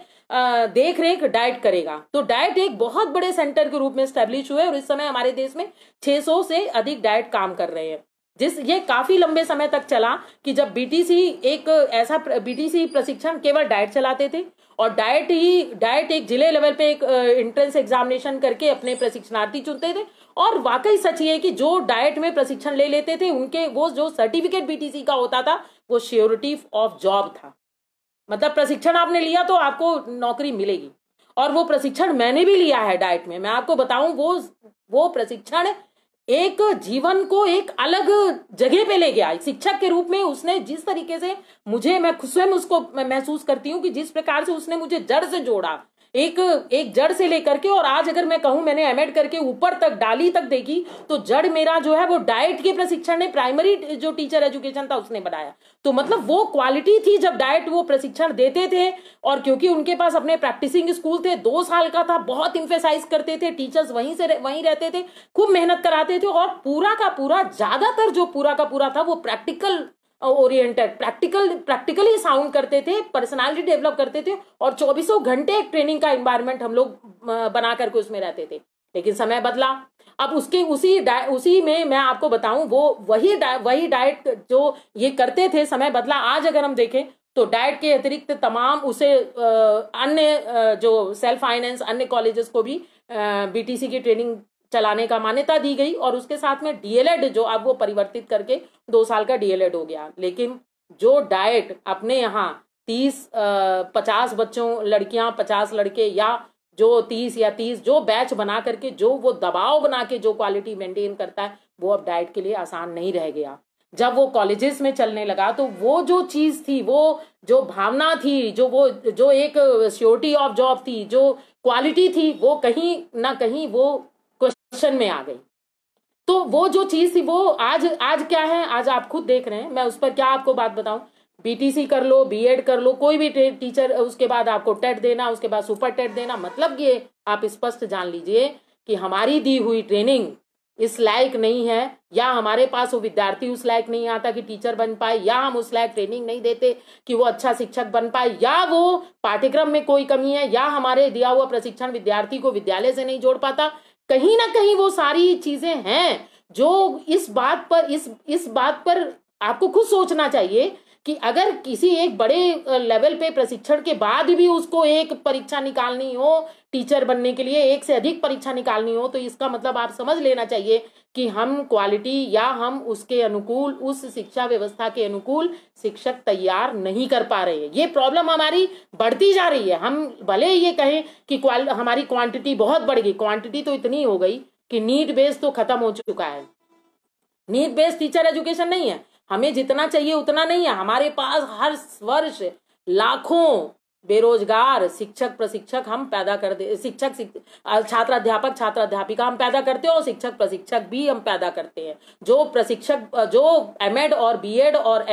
देख रेख डाइट करेगा तो डाइट एक बहुत बड़े सेंटर के रूप में स्टेब्लिश हुए और इस समय हमारे देश में 600 से अधिक डाइट काम कर रहे हैं जिस ये काफी लंबे समय तक चला कि जब बीटीसी एक ऐसा बीटीसी प्रशिक्षण केवल डाइट चलाते थे और डाइट ही डाइट एक जिले लेवल पे एक एंट्रेंस एग्जामिनेशन करके अपने प्रशिक्षणार्थी चुनते थे और वाकई सच ये कि जो डाइट में प्रशिक्षण ले लेते थे उनके वो जो सर्टिफिकेट बीटीसी का होता था वो श्योरिटी ऑफ जॉब था मतलब प्रशिक्षण आपने लिया तो आपको नौकरी मिलेगी और वो प्रशिक्षण मैंने भी लिया है डाइट में मैं आपको बताऊं वो वो प्रशिक्षण एक जीवन को एक अलग जगह पे ले गया शिक्षक के रूप में उसने जिस तरीके से मुझे मैं खुश स्वयं उसको महसूस करती हूँ कि जिस प्रकार से उसने मुझे जड़ से जोड़ा एक एक जड़ से लेकर के और आज अगर मैं कहूं मैंने एमएड करके ऊपर तक डाली तक देखी तो जड़ मेरा जो है वो डाइट के प्रशिक्षण ने प्राइमरी जो टीचर एजुकेशन था उसने बनाया तो मतलब वो क्वालिटी थी जब डाइट वो प्रशिक्षण देते थे और क्योंकि उनके पास अपने प्रैक्टिसिंग स्कूल थे दो साल का था बहुत इंफेसाइज करते थे टीचर्स वहीं से वहीं रहते थे खूब मेहनत कराते थे और पूरा का पूरा ज्यादातर जो पूरा का पूरा था वो practical oriented practical practically sound करते थे पर्सनालिटी डेवलप करते थे और चौबीसों घंटे एक ट्रेनिंग का एनवायरमेंट हम लोग बना करके उसमें रहते थे लेकिन समय बदला अब उसके उसी उसी में मैं आपको बताऊं वो वही डा, वही डाइट जो ये करते थे समय बदला आज अगर हम देखें तो डाइट के अतिरिक्त तमाम उसे अन्य जो सेल्फ फाइनेंस अन्य कॉलेजेस को भी बीटीसी की ट्रेनिंग चलाने का मान्यता दी गई और उसके साथ में डीएलएड जो अब वो परिवर्तित करके दो साल का डीएलएड हो गया लेकिन जो डाइट अपने यहाँ तीस पचास बच्चों लड़कियां पचास लड़के या जो तीस या तीस जो बैच बना करके जो वो दबाव बना के जो क्वालिटी मेंटेन करता है वो अब डाइट के लिए आसान नहीं रह गया जब वो कॉलेजेस में चलने लगा तो वो जो चीज थी वो जो भावना थी जो वो जो एक श्योरिटी ऑफ जॉब थी जो क्वालिटी थी वो कहीं ना कहीं वो क्वेश्चन में आ गई तो वो जो चीज थी वो आज आज क्या है आज आप खुद देख रहे हैं मैं उस पर क्या आपको बात बताऊं बीटीसी कर लो बीएड कर लो कोई भी टीचर उसके बाद आपको टेट देना उसके बाद सुपर टेट देना मतलब ये आप स्पष्ट जान लीजिए कि हमारी दी हुई ट्रेनिंग इस लायक नहीं है या हमारे पास वो विद्यार्थी उस लायक नहीं आता कि टीचर बन पाए या हम उस लायक ट्रेनिंग नहीं देते कि वो अच्छा शिक्षक बन पाए या वो पाठ्यक्रम में कोई कमी है या हमारे दिया हुआ प्रशिक्षण विद्यार्थी को विद्यालय से नहीं जोड़ पाता कहीं ना कहीं वो सारी चीजें हैं जो इस बात पर इस इस बात पर आपको खुद सोचना चाहिए कि अगर किसी एक बड़े लेवल पे प्रशिक्षण के बाद भी उसको एक परीक्षा निकालनी हो टीचर बनने के लिए एक से अधिक परीक्षा निकालनी हो तो इसका मतलब आप समझ लेना चाहिए कि हम क्वालिटी या हम उसके अनुकूल उस शिक्षा व्यवस्था के अनुकूल शिक्षक तैयार नहीं कर पा रहे हैं ये प्रॉब्लम हमारी बढ़ती जा रही है हम भले ये कहें कि हमारी क्वांटिटी बहुत बढ़ गई क्वांटिटी तो इतनी हो गई कि नीट बेस तो खत्म हो चुका है नीट बेस टीचर एजुकेशन नहीं है हमें जितना चाहिए उतना नहीं है हमारे पास हर वर्ष लाखों बेरोजगार शिक्षक प्रशिक्षक हम पैदा कर दे शिक्षक छात्र अध्यापक छात्र अध्यापिका हम पैदा करते हैं और शिक्षक प्रशिक्षक भी हम पैदा करते हैं जो प्रशिक्षक जो एमएड और बीएड और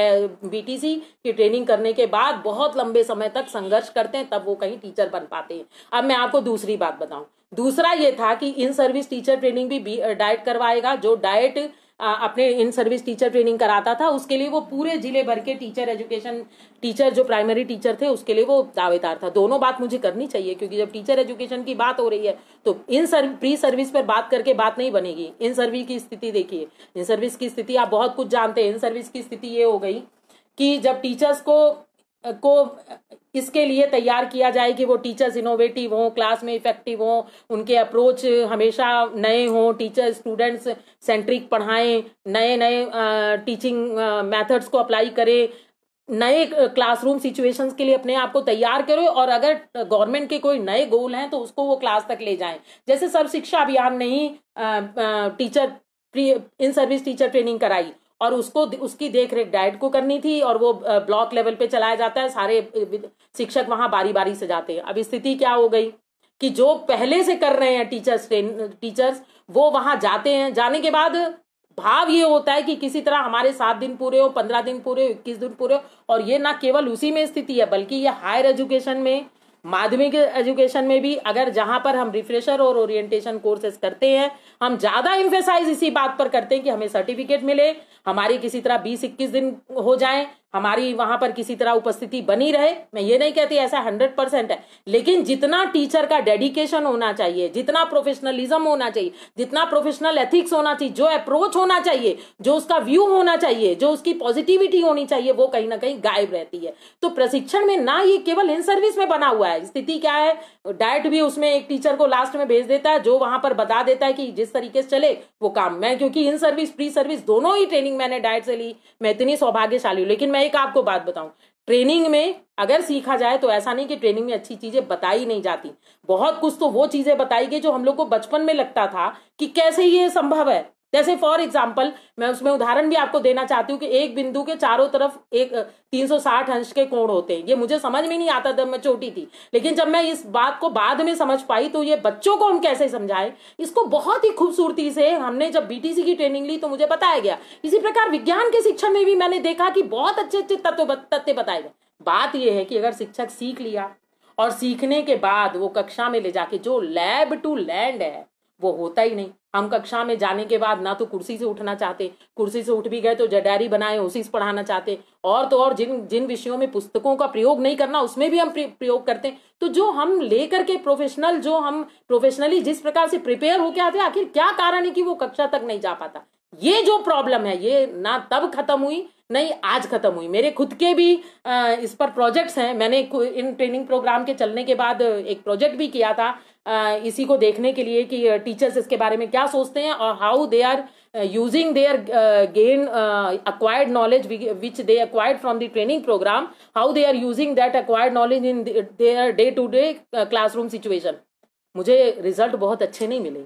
बीटीसी की ट्रेनिंग करने के बाद बहुत लंबे समय तक संघर्ष करते हैं तब वो कहीं टीचर बन पाते हैं अब मैं आपको दूसरी बात बताऊं दूसरा ये था कि इन सर्विस टीचर ट्रेनिंग भी डाइट करवाएगा जो डाइट अपने इन सर्विस टीचर ट्रेनिंग कराता था उसके लिए वो पूरे जिले भर के टीचर एजुकेशन टीचर जो प्राइमरी टीचर थे उसके लिए वो दावेदार था दोनों बात मुझे करनी चाहिए क्योंकि जब टीचर एजुकेशन की बात हो रही है तो इन सर्व प्री सर्विस पर बात करके बात नहीं बनेगी इन सर्विस की स्थिति देखिए इन सर्विस की स्थिति आप बहुत कुछ जानते हैं इन सर्विस की स्थिति ये हो गई कि जब टीचर्स को को किसके लिए तैयार किया जाए कि वो टीचर्स इनोवेटिव हों क्लास में इफेक्टिव हों उनके अप्रोच हमेशा नए हों टीचर स्टूडेंट्स सेंट्रिक पढ़ाएं नए नए टीचिंग मेथड्स को अप्लाई करें नए क्लासरूम सिचुएशंस के लिए अपने आप को तैयार करो और अगर गवर्नमेंट के कोई नए गोल हैं तो उसको वो क्लास तक ले जाएं जैसे सर्व शिक्षा अभियान ने ही teacher in service teacher training कराई और उसको उसकी देख रेख को करनी थी और वो ब्लॉक लेवल पे चलाया जाता है सारे शिक्षक वहां बारी बारी से जाते हैं अब स्थिति क्या हो गई कि जो पहले से कर रहे हैं टीचर्स टीचर्स वो वहां जाते हैं जाने के बाद भाव ये होता है कि किसी तरह हमारे सात दिन पूरे हो पंद्रह दिन पूरे हो इक्कीस दिन पूरे हो और ये ना केवल उसी में स्थिति है बल्कि ये हायर एजुकेशन में माध्यमिक एजुकेशन में भी अगर जहां पर हम रिफ्रेशर और ओरिएंटेशन कोर्सेज करते हैं हम ज्यादा इंफेसाइज इसी बात पर करते हैं कि हमें सर्टिफिकेट मिले हमारी किसी तरह बीस इक्कीस दिन हो जाए हमारी वहां पर किसी तरह उपस्थिति बनी रहे मैं ये नहीं कहती ऐसा हंड्रेड परसेंट है लेकिन जितना टीचर का डेडिकेशन होना चाहिए जितना प्रोफेशनलिज्म होना चाहिए जितना प्रोफेशनल एथिक्स होना चाहिए जो अप्रोच होना चाहिए जो उसका व्यू होना चाहिए जो उसकी पॉजिटिविटी होनी चाहिए वो कहीं ना कहीं गायब रहती है तो प्रशिक्षण में ना ये केवल इन सर्विस में बना हुआ है स्थिति क्या है डायट भी उसमें एक टीचर को लास्ट में भेज देता है जो वहां पर बता देता है कि जिस तरीके से चले वो काम मैं क्योंकि इन सर्विस प्री सर्विस दोनों ही ट्रेनिंग मैंने डायट से ली मैं इतनी सौभाग्यशाली हूँ लेकिन मैं एक आपको बात बताऊं ट्रेनिंग में अगर सीखा जाए तो ऐसा नहीं कि ट्रेनिंग में अच्छी चीजें बताई नहीं जाती बहुत कुछ तो वो चीजें बताई गई जो हम लोग को बचपन में लगता था कि कैसे ये संभव है जैसे फॉर एग्जाम्पल मैं उसमें उदाहरण भी आपको देना चाहती हूँ कि एक बिंदु के चारों तरफ एक 360 अंश के कोण होते हैं ये मुझे समझ में नहीं आता जब मैं छोटी थी लेकिन जब मैं इस बात को बाद में समझ पाई तो ये बच्चों को हम कैसे समझाएं इसको बहुत ही खूबसूरती से हमने जब बीटीसी की ट्रेनिंग ली तो मुझे बताया गया इसी प्रकार विज्ञान के शिक्षण में भी मैंने देखा कि बहुत अच्छे अच्छे तत्व तथ्य बताए गए बात यह है कि अगर शिक्षक सीख लिया और सीखने के बाद वो कक्षा में ले जाके जो लैब टू लैंड है वो होता ही नहीं हम कक्षा में जाने के बाद ना तो कुर्सी से उठना चाहते कुर्सी से उठ भी गए तो डायरी बनाए उसी से पढ़ाना चाहते और तो और जिन जिन विषयों में पुस्तकों का प्रयोग नहीं करना उसमें भी हम प्रयोग करते हैं तो जो हम लेकर के प्रोफेशनल जो हम प्रोफेशनली जिस प्रकार से प्रिपेयर होके आते आखिर क्या कारण है कि वो कक्षा तक नहीं जा पाता ये जो प्रॉब्लम है ये ना तब खत्म हुई नहीं आज खत्म हुई मेरे खुद के भी आ, इस पर प्रोजेक्ट्स हैं मैंने इन ट्रेनिंग प्रोग्राम के चलने के बाद एक प्रोजेक्ट भी किया था आ, इसी को देखने के लिए कि टीचर्स इसके बारे में क्या सोचते हैं और how they are using they are gain acquired knowledge which they acquired from the training programme how they are using that acquired knowledge in their day to day classroom situation मुझे रिजल्ट बहुत अच्छे नहीं मिले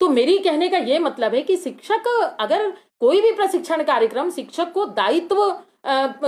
तो मेरी कहने का ये मतलब है कि शिक्षक अगर कोई भी प्रशिक्षण कार्यक्रम शिक्षक को दायित्व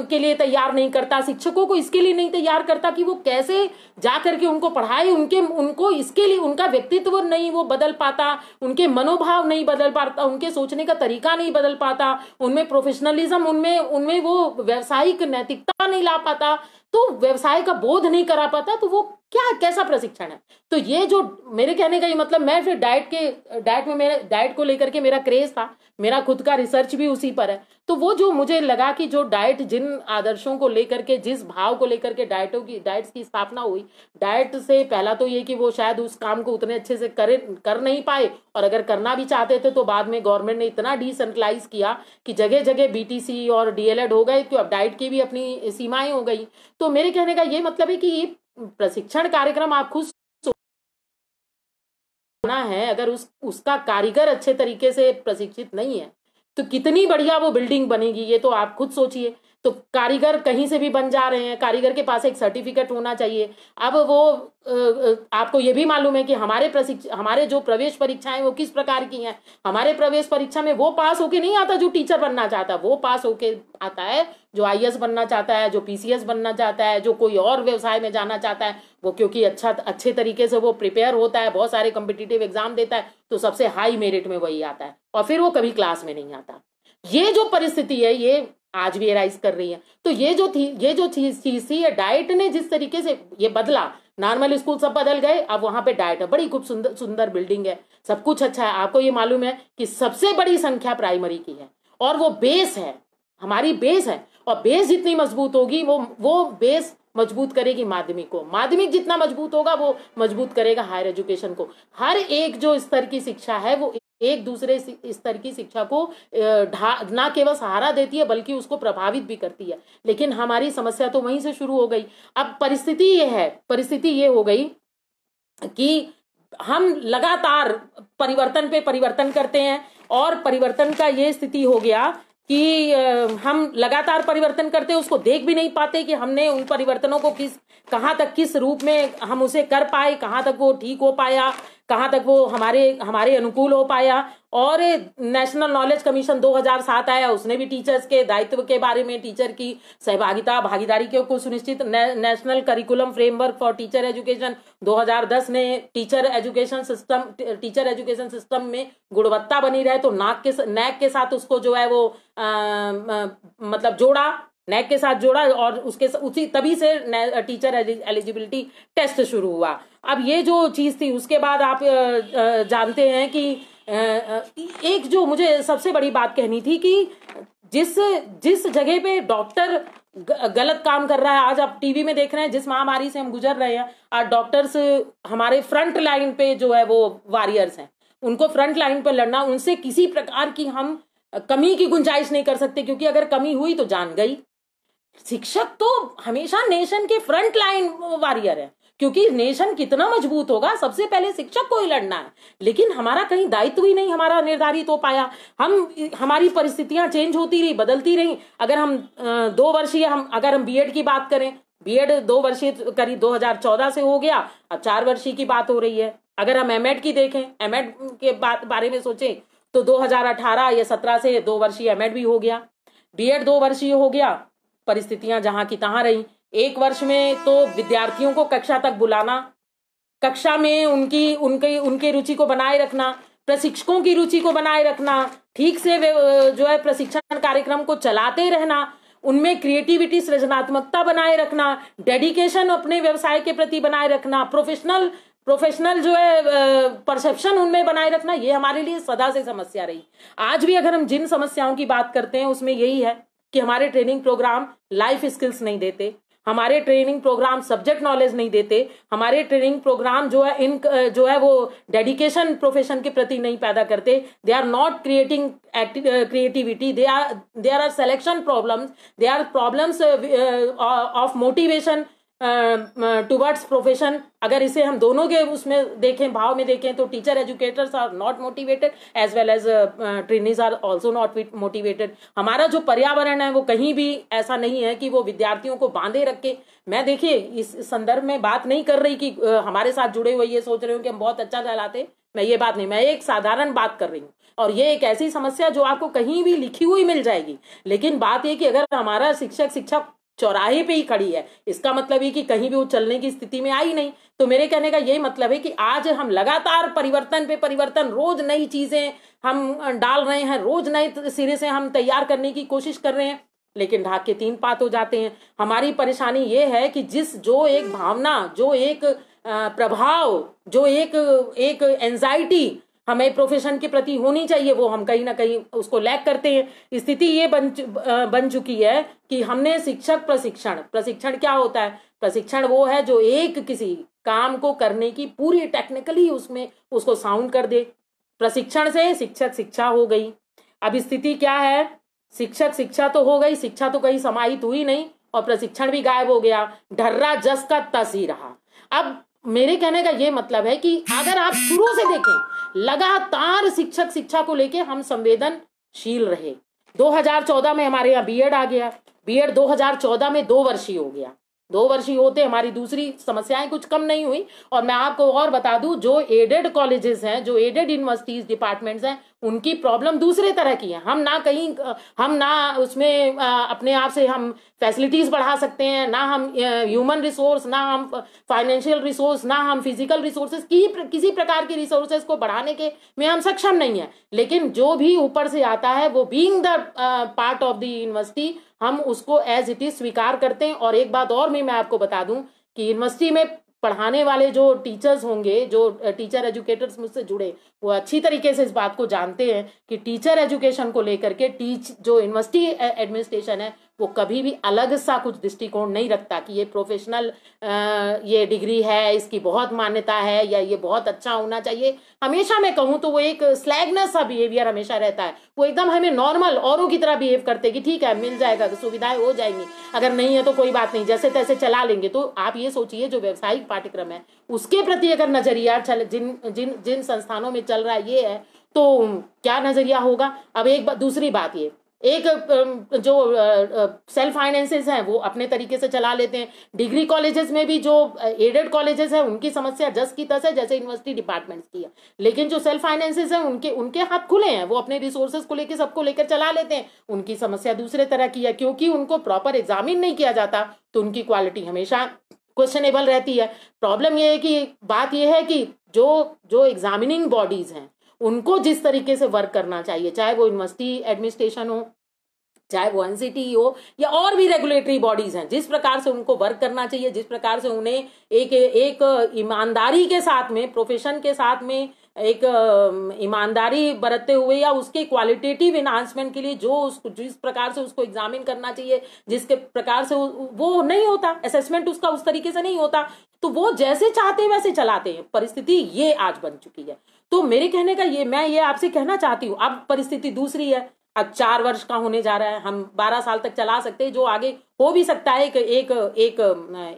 के लिए तैयार नहीं करता शिक्षकों को इसके लिए नहीं तैयार करता कि वो कैसे जा करके उनको पढ़ाए उनके उनको इसके लिए उनका व्यक्तित्व नहीं वो बदल पाता उनके मनोभाव नहीं बदल पाता उनके सोचने का तरीका नहीं बदल पाता उनमें प्रोफेशनलिज्म उनमें उनमें वो व्यवसायिक नैतिकता नहीं ला पाता तो व्यवसाय का बोध नहीं करा पाता तो वो क्या कैसा प्रशिक्षण है तो ये जो मेरे कहने का ये मतलब मैं फिर डाइट के डाइट में मेरे डाइट को लेकर के मेरा क्रेज था मेरा खुद का रिसर्च भी उसी पर है तो वो जो मुझे लगा कि जो डाइट जिन आदर्शों को लेकर के जिस भाव को लेकर के डाइटों की डाइट्स की स्थापना हुई डाइट से पहला तो ये कि वो शायद उस काम को उतने अच्छे से करे कर नहीं पाए और अगर करना भी चाहते थे तो बाद में गवर्नमेंट ने इतना डिसेंट्रलाइज किया कि जगह जगह बी और डीएलएड हो गए तो अब डाइट की भी अपनी सीमाएं हो गई तो मेरे कहने का ये मतलब है कि ये प्रशिक्षण कार्यक्रम आप खुद सोचना है अगर उस उसका कारीगर अच्छे तरीके से प्रशिक्षित नहीं है तो कितनी बढ़िया वो बिल्डिंग बनेगी ये तो आप खुद सोचिए तो कारीगर कहीं से भी बन जा रहे हैं कारीगर के पास एक सर्टिफिकेट होना चाहिए अब वो आपको ये भी मालूम है कि हमारे प्रशिक्षण हमारे जो प्रवेश परीक्षाएं वो किस प्रकार की हैं हमारे प्रवेश परीक्षा में वो पास होके नहीं आता जो टीचर बनना चाहता वो पास होके आता है जो आई e बनना चाहता है जो पी बनना चाहता है जो कोई और व्यवसाय में जाना चाहता है वो क्योंकि अच्छा अच्छे तरीके से वो प्रिपेयर होता है बहुत सारे कॉम्पिटिटिव एग्जाम देता है तो सबसे हाई मेरिट में वही आता है और फिर वो कभी क्लास में नहीं आता ये जो परिस्थिति है ये आज भी एराइज कर रही है तो ये जो थी ये जो चीज चीज थी ये डाइट ने जिस तरीके से ये बदला नॉर्मल स्कूल सब बदल गए अब वहां पे डाइट है बड़ी खूब सुंदर सुंदर बिल्डिंग है सब कुछ अच्छा है आपको ये मालूम है कि सबसे बड़ी संख्या प्राइमरी की है और वो बेस है हमारी बेस है और बेस जितनी मजबूत होगी वो वो बेस मजबूत करेगी माध्यमिक को माध्यमिक जितना मजबूत होगा वो मजबूत करेगा हायर एजुकेशन को हर एक जो स्तर की शिक्षा है वो एक दूसरे स्तर की शिक्षा को ना केवल सहारा देती है बल्कि उसको प्रभावित भी करती है लेकिन हमारी समस्या तो वहीं से शुरू हो गई अब परिस्थिति ये है परिस्थिति ये हो गई कि हम लगातार परिवर्तन पे परिवर्तन करते हैं और परिवर्तन का ये स्थिति हो गया कि हम लगातार परिवर्तन करते उसको देख भी नहीं पाते कि हमने उन परिवर्तनों को किस कहाँ तक किस रूप में हम उसे कर पाए कहाँ तक वो ठीक हो पाया कहाँ तक वो हमारे हमारे अनुकूल हो पाया और नेशनल नॉलेज कमीशन 2007 आया उसने भी टीचर्स के दायित्व के बारे में टीचर की सहभागिता भागीदारी के को सुनिश्चित ने, national curriculum framework for teacher education 2010 ने teacher education system teacher education system में गुणवत्ता बनी रहे तो नाक के नैक के साथ उसको जो है वो आ, आ, मतलब जोड़ा नैक के साथ जोड़ा और उसके उसी तभी से टीचर एलिजिबिलिटी टेस्ट शुरू हुआ अब ये जो चीज़ थी उसके बाद आप जानते हैं कि एक जो मुझे सबसे बड़ी बात कहनी थी कि जिस जिस जगह पे डॉक्टर गलत काम कर रहा है आज आप टीवी में देख रहे हैं जिस महामारी से हम गुजर रहे हैं आज डॉक्टर्स हमारे फ्रंट लाइन पे जो है वो वॉरियर्स हैं उनको फ्रंट लाइन पे लड़ना उनसे किसी प्रकार की हम कमी की गुंजाइश नहीं कर सकते क्योंकि अगर कमी हुई तो जान गई शिक्षक तो हमेशा नेशन के फ्रंट लाइन वॉरियर है क्योंकि नेशन कितना मजबूत होगा सबसे पहले शिक्षक को ही लड़ना है लेकिन हमारा कहीं दायित्व ही नहीं हमारा निर्धारित हो पाया हम हमारी परिस्थितियां चेंज होती रही बदलती रही अगर हम दो वर्षीय हम अगर हम बीएड की बात करें बीएड दो वर्षीय तो करीब 2014 से हो गया अब चार वर्षीय की बात हो रही है अगर हम एमएड की देखें एमएड के बात बारे में सोचें तो 2018 या 17 से दो वर्षीय एमएड भी हो गया बीएड दो वर्षीय हो गया परिस्थितियां जहां की तहां रही एक वर्ष में तो विद्यार्थियों को कक्षा तक बुलाना कक्षा में उनकी उनके उनके रुचि को बनाए रखना प्रशिक्षकों की रुचि को बनाए रखना ठीक से जो है प्रशिक्षण कार्यक्रम को चलाते रहना उनमें क्रिएटिविटी सृजनात्मकता बनाए रखना डेडिकेशन अपने व्यवसाय के प्रति बनाए रखना प्रोफेशनल प्रोफेशनल जो है परसेप्शन उनमें बनाए रखना ये हमारे लिए सदा से समस्या रही आज भी अगर हम जिन समस्याओं की बात करते हैं उसमें यही है कि हमारे ट्रेनिंग प्रोग्राम लाइफ स्किल्स नहीं देते हमारे ट्रेनिंग प्रोग्राम सब्जेक्ट नॉलेज नहीं देते हमारे ट्रेनिंग प्रोग्राम जो है इन जो है वो डेडिकेशन प्रोफेशन के प्रति नहीं पैदा करते they are not creating creativity they are there are selection problems they are problems of motivation towards profession अगर इसे हम दोनों के उसमें देखें भाव में देखें तो teacher educators are not motivated as well as training are also not motivated हमारा जो पर्यावरण है वो कहीं भी ऐसा नहीं है कि वो विद्यार्थियों को बांधे रखे मैं देखिए इस संदर्भ में बात नहीं कर रही कि हमारे साथ जुड़े हुए ये सोच रहे हो कि हम बहुत अच्छा चलाते मैं ये बात नहीं मैं एक साधारण बात कर रही हूँ और ये एक ऐसी समस्या जो आपको कहीं भी लिखी हुई मिल जाएगी लेकिन बात यह कि अगर हमारा शिक्षक शिक्षक चौराहे पे ही खड़ी है इसका मतलब ये कि कहीं भी वो चलने की स्थिति में आई नहीं तो मेरे कहने का यही मतलब है कि आज हम लगातार परिवर्तन पे परिवर्तन रोज नई चीजें हम डाल रहे हैं रोज नए सिरे से हम तैयार करने की कोशिश कर रहे हैं लेकिन ढाक के तीन पात हो जाते हैं हमारी परेशानी ये है कि जिस जो एक भावना जो एक प्रभाव जो एक एक एंजाइटी हमें प्रोफेशन के प्रति होनी चाहिए वो हम कहीं ना कहीं उसको लैक करते हैं स्थिति ये बन बन चुकी है कि हमने शिक्षक प्रशिक्षण प्रशिक्षण क्या होता है प्रशिक्षण वो है जो एक किसी काम को करने की पूरी टेक्निकली उसमें उसको साउंड कर दे प्रशिक्षण से शिक्षक शिक्षा हो गई अब स्थिति क्या है शिक्षक शिक्षा तो हो गई शिक्षा तो कहीं समाहित हुई नहीं और प्रशिक्षण भी गायब हो गया ढर्रा जस का तस ही रहा अब मेरे कहने का ये मतलब है कि अगर आप शुरू से देखें लगातार शिक्षक शिक्षा को लेके हम संवेदनशील रहे 2014 में हमारे यहाँ बीएड आ गया बीएड 2014 में दो वर्षीय हो गया दो वर्षीय होते हमारी दूसरी समस्याएं कुछ कम नहीं हुई और मैं आपको और बता दूं जो एडेड कॉलेजेस हैं जो एडेड यूनिवर्सिटीज डिपार्टमेंट्स हैं उनकी प्रॉब्लम दूसरे तरह की है हम ना कहीं हम ना उसमें अपने आप से हम फैसिलिटीज बढ़ा सकते हैं ना हम ह्यूमन रिसोर्स ना हम फाइनेंशियल रिसोर्स ना हम फिजिकल रिसोर्सेज की किसी प्रकार की रिसोर्सेज को बढ़ाने के में हम सक्षम नहीं है लेकिन जो भी ऊपर से आता है वो being the part of the university हम उसको एज इट इज स्वीकार करते हैं और एक बात और भी मैं आपको बता दूं कि यूनिवर्सिटी में पढ़ाने वाले जो टीचर्स होंगे जो टीचर एजुकेटर्स मुझसे जुड़े वो अच्छी तरीके से इस बात को जानते हैं कि टीचर एजुकेशन को लेकर के टीच जो यूनिवर्सिटी एडमिनिस्ट्रेशन है वो कभी भी अलग सा कुछ दृष्टिकोण नहीं रखता कि ये प्रोफेशनल ये डिग्री है इसकी बहुत मान्यता है या ये बहुत अच्छा होना चाहिए हमेशा मैं कहूँ तो वो एक स्लैगनेस सा बिहेवियर हमेशा रहता है वो एकदम हमें नॉर्मल औरों की तरह बिहेव करते कि ठीक है मिल जाएगा तो सुविधाएं हो जाएंगी अगर नहीं है तो कोई बात नहीं जैसे तैसे चला लेंगे तो आप ये सोचिए जो व्यावसायिक पाठ्यक्रम है उसके प्रति अगर नजरिया जिन जिन जिन संस्थानों में चल रहा है ये है तो क्या नजरिया होगा अब एक दूसरी बात ये एक जो सेल्फ फाइनेंसेस हैं वो अपने तरीके से चला लेते हैं डिग्री कॉलेजेस में भी जो एडेड कॉलेजेस हैं उनकी समस्या जस की तस है जैसे यूनिवर्सिटी डिपार्टमेंट्स की है लेकिन जो सेल्फ फाइनेंसेस हैं उनके उनके हाथ खुले हैं वो अपने रिसोर्सेज को लेकर सबको लेकर चला लेते हैं उनकी समस्या दूसरे तरह की है क्योंकि उनको प्रॉपर एग्जामिन नहीं किया जाता तो उनकी क्वालिटी हमेशा क्वेश्चनेबल रहती है प्रॉब्लम यह है कि बात यह है कि जो जो एग्जामिनिंग बॉडीज हैं उनको जिस तरीके से वर्क करना चाहिए चाहे वो यूनिवर्सिटी एडमिनिस्ट्रेशन हो चाहे वो एनसीटी हो या और भी रेगुलेटरी बॉडीज हैं जिस प्रकार से उनको वर्क करना चाहिए जिस प्रकार से उन्हें एक एक ईमानदारी के साथ में प्रोफेशन के साथ में एक ईमानदारी बरतते हुए या उसके क्वालिटेटिव इन्हांसमेंट के लिए जो उसको जिस प्रकार से उसको एग्जामिन करना चाहिए जिसके प्रकार से वो नहीं होता असेसमेंट उसका उस तरीके से नहीं होता तो वो जैसे चाहते हैं वैसे चलाते हैं परिस्थिति ये आज बन चुकी है तो मेरे कहने का ये मैं ये आपसे कहना चाहती हूँ अब परिस्थिति दूसरी है अब चार वर्ष का होने जा रहा है हम बारह साल तक चला सकते हैं जो आगे हो भी सकता है कि एक एक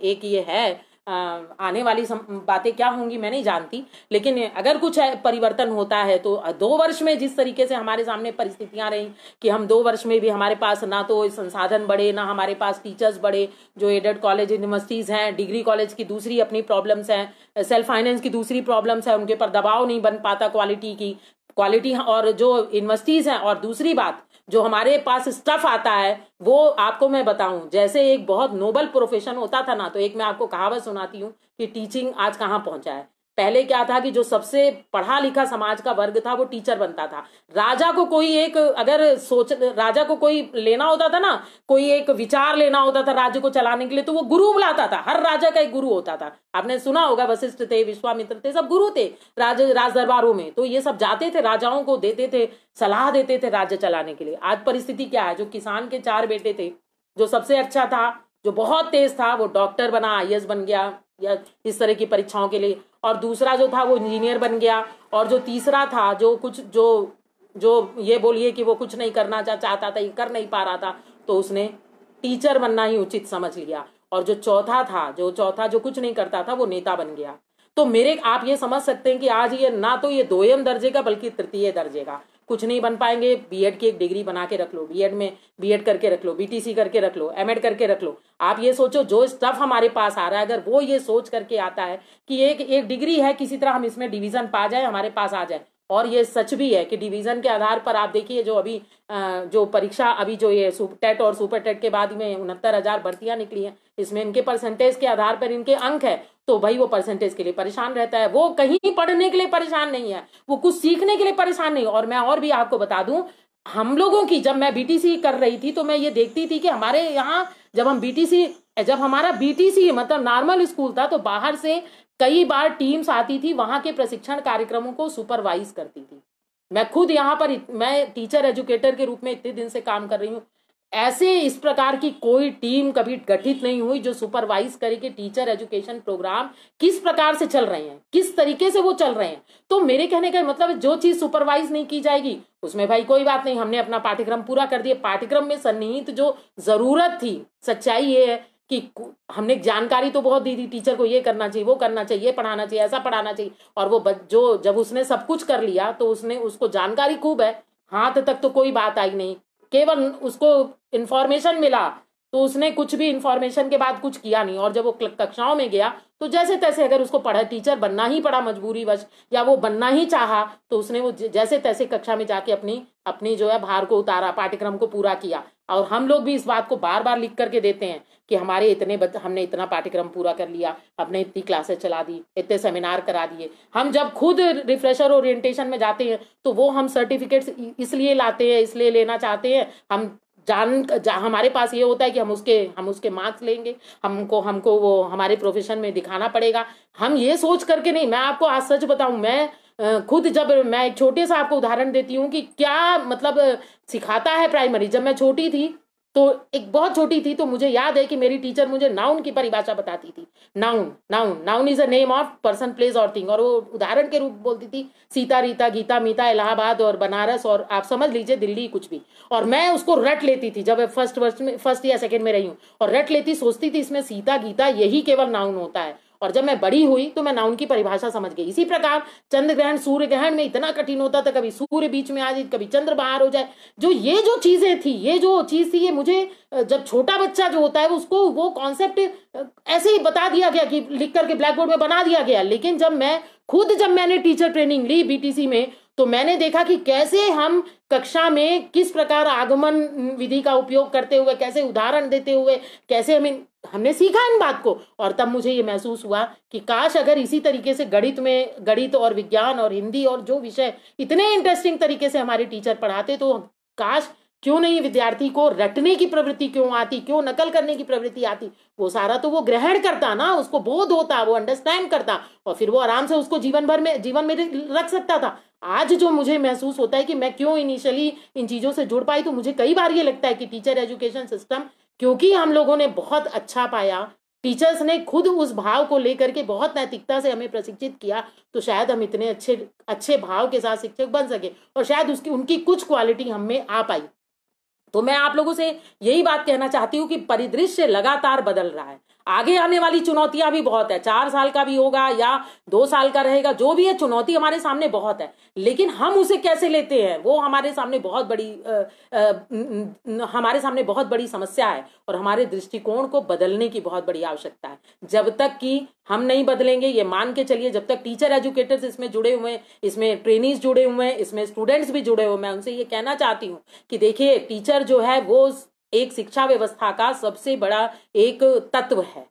एक ये है आने वाली बातें क्या होंगी मैं नहीं जानती लेकिन अगर कुछ परिवर्तन होता है तो दो वर्ष में जिस तरीके से हमारे सामने परिस्थितियां रही कि हम दो वर्ष में भी हमारे पास ना तो संसाधन बढ़े ना हमारे पास टीचर्स बढ़े जो एडेड कॉलेज यूनिवर्सिटीज़ हैं डिग्री कॉलेज की दूसरी अपनी प्रॉब्लम्स हैं सेल्फ फाइनेंस की दूसरी प्रॉब्लम्स हैं उनके पर दबाव नहीं बन पाता क्वालिटी की क्वालिटी और जो यूनिवर्सिटीज़ हैं और दूसरी बात जो हमारे पास स्टफ आता है वो आपको मैं बताऊं जैसे एक बहुत नोबल प्रोफेशन होता था ना तो एक मैं आपको कहावत सुनाती हूँ कि टीचिंग आज कहाँ पहुंचा है पहले क्या था कि जो सबसे पढ़ा लिखा समाज का वर्ग था वो टीचर बनता था राजा को कोई एक अगर सोच राजा को कोई लेना होता था ना कोई एक विचार लेना होता था राज्य को चलाने के लिए तो वो गुरु बुलाता था हर राजा का एक गुरु होता था आपने सुना होगा वशिष्ठ थे विश्वामित्र थे सब गुरु थे राज दरबारों में तो ये सब जाते थे राजाओं को देते थे सलाह देते थे राज्य चलाने के लिए आज परिस्थिति क्या है जो किसान के चार बेटे थे जो सबसे अच्छा था जो बहुत तेज था वो डॉक्टर बना आई बन गया या इस तरह की परीक्षाओं के लिए और दूसरा जो था वो इंजीनियर बन गया और जो तीसरा था जो कुछ जो जो ये बोलिए कि वो कुछ नहीं करना चाहता था ये कर नहीं पा रहा था तो उसने टीचर बनना ही उचित समझ लिया और जो चौथा था जो चौथा जो कुछ नहीं करता था वो नेता बन गया तो मेरे आप ये समझ सकते हैं कि आज ये ना तो ये दोयम दर्जे का बल्कि तृतीय दर्जे का कुछ नहीं बन पाएंगे बीएड की एक डिग्री बना के रख लो बीएड में बीएड करके रख लो बीटीसी करके रख लो एमएड करके रख लो आप ये सोचो जो स्टफ हमारे पास आ रहा है अगर वो ये सोच करके आता है कि एक एक डिग्री है किसी तरह हम इसमें डिवीजन पा जाए हमारे पास आ जाए और ये सच भी है कि डिवीजन के आधार पर आप देखिए जो अभी जो परीक्षा अभी जो ये टेट और सुपर टेट के बाद में उनहत्तर हज़ार भर्तियां निकली हैं इसमें इनके परसेंटेज के आधार पर इनके अंक है तो भाई वो परसेंटेज के लिए परेशान रहता है वो कहीं पढ़ने के लिए परेशान नहीं है वो कुछ सीखने के लिए परेशान नहीं और मैं और भी आपको बता दूं हम लोगों की जब मैं बीटीसी कर रही थी तो मैं ये देखती थी कि हमारे यहाँ जब हम बीटीसी जब हमारा बीटीसी मतलब नॉर्मल स्कूल था तो बाहर से कई बार टीम्स आती थी वहां के प्रशिक्षण कार्यक्रमों को सुपरवाइज करती थी मैं खुद यहाँ पर मैं टीचर एजुकेटर के रूप में इतने दिन से काम कर रही हूँ ऐसे इस प्रकार की कोई टीम कभी गठित नहीं हुई जो सुपरवाइज करे कि टीचर एजुकेशन प्रोग्राम किस प्रकार से चल रहे हैं किस तरीके से वो चल रहे हैं तो मेरे कहने का मतलब जो चीज सुपरवाइज नहीं की जाएगी उसमें भाई कोई बात नहीं हमने अपना पाठ्यक्रम पूरा कर दिया पाठ्यक्रम में सन्निहित जो जरूरत थी सच्चाई ये है कि हमने जानकारी तो बहुत दी थी टीचर को ये करना चाहिए वो करना चाहिए ये पढ़ाना चाहिए ऐसा पढ़ाना चाहिए और वो जो जब उसने सब कुछ कर लिया तो उसने उसको जानकारी खूब है हाथ तक तो कोई बात आई नहीं केवल उसको इन्फॉर्मेशन मिला तो उसने कुछ भी इन्फॉर्मेशन के बाद कुछ किया नहीं और जब वो कक्षाओं में गया तो जैसे तैसे अगर उसको पढ़ा टीचर बनना ही पड़ा मजबूरी वश या वो बनना ही चाहा तो उसने वो जैसे तैसे कक्षा में जाके अपनी अपनी जो है भार को उतारा पाठ्यक्रम को पूरा किया और हम लोग भी इस बात को बार बार लिख करके देते हैं कि हमारे इतने बच, हमने इतना पाठ्यक्रम पूरा कर लिया हमने इतनी क्लासेस चला दी इतने सेमिनार करा दिए हम जब खुद रिफ्रेशर ओरिएंटेशन में जाते हैं तो वो हम सर्टिफिकेट्स इसलिए लाते हैं इसलिए लेना चाहते हैं हम जान जा, हमारे पास ये होता है कि हम उसके हम उसके मार्क्स लेंगे हमको हमको वो हमारे प्रोफेशन में दिखाना पड़ेगा हम ये सोच करके नहीं मैं आपको आज सच बताऊं मैं खुद जब मैं एक छोटे सा आपको उदाहरण देती हूँ कि क्या मतलब सिखाता है प्राइमरी जब मैं छोटी थी तो एक बहुत छोटी थी तो मुझे याद है कि मेरी टीचर मुझे नाउन की परिभाषा बताती थी noun noun noun is a name of person place और थिंग और वो उदाहरण के रूप बोलती थी सीता रीता गीता मीता इलाहाबाद और बनारस और आप समझ लीजिए दिल्ली कुछ भी और मैं उसको रट लेती थी जब फर्स्ट वर्ष में फर्स्ट या सेकेंड में रही हूँ और रट लेती सोचती थी इसमें सीता गीता यही केवल नाउन होता है और जब मैं बड़ी हुई तो मैं नाउन की परिभाषा समझ गई इसी प्रकार चंद्र ग्रहण सूर्य ग्रहण में इतना कठिन होता था कभी सूर्य बीच में आ जाए कभी चंद्र बाहर हो जाए जो ये जो चीजें थी ये जो चीज थी ये मुझे जब छोटा बच्चा जो होता है उसको वो कॉन्सेप्ट ऐसे ही बता दिया गया कि लिख करके ब्लैक बोर्ड में बना दिया गया लेकिन जब मैं खुद जब मैंने टीचर ट्रेनिंग ली बीटीसी में तो मैंने देखा कि कैसे हम कक्षा में किस प्रकार आगमन विधि का उपयोग करते हुए कैसे उदाहरण देते हुए कैसे हम इन हमने सीखा इन बात को और तब मुझे ये महसूस हुआ कि काश अगर इसी तरीके से गणित में गणित और विज्ञान और हिंदी और जो विषय इतने इंटरेस्टिंग तरीके से हमारे टीचर पढ़ाते तो काश क्यों नहीं विद्यार्थी को रटने की प्रवृत्ति क्यों आती क्यों नकल करने की प्रवृत्ति आती वो सारा तो वो ग्रहण करता ना उसको बोध होता वो अंडरस्टैंड करता और फिर वो आराम से उसको जीवन भर में जीवन में रख सकता था आज जो मुझे महसूस होता है कि मैं क्यों इनिशियली इन चीज़ों से जुड़ पाई तो मुझे कई बार ये लगता है कि टीचर एजुकेशन सिस्टम क्योंकि हम लोगों ने बहुत अच्छा पाया टीचर्स ने खुद उस भाव को लेकर के बहुत नैतिकता से हमें प्रशिक्षित किया तो शायद हम इतने अच्छे अच्छे भाव के साथ शिक्षक बन सके और शायद उसकी उनकी कुछ क्वालिटी हमें आ पाई तो मैं आप लोगों से यही बात कहना चाहती हूँ कि परिदृश्य लगातार बदल रहा है आगे आने वाली चुनौतियां भी बहुत है चार साल का भी होगा या दो साल का रहेगा जो भी है चुनौती हमारे सामने बहुत है लेकिन हम उसे कैसे लेते हैं वो हमारे सामने बहुत बड़ी आ, आ, हमारे सामने बहुत बड़ी समस्या है और हमारे दृष्टिकोण को बदलने की बहुत बड़ी आवश्यकता है जब तक कि हम नहीं बदलेंगे ये मान के चलिए जब तक टीचर एजुकेटर्स इसमें जुड़े हुए हैं इसमें ट्रेनिज जुड़े हुए हैं इसमें स्टूडेंट्स भी जुड़े हुए मैं उनसे ये कहना चाहती हूँ कि देखिए टीचर जो है वो एक शिक्षा व्यवस्था का सबसे बड़ा एक तत्व है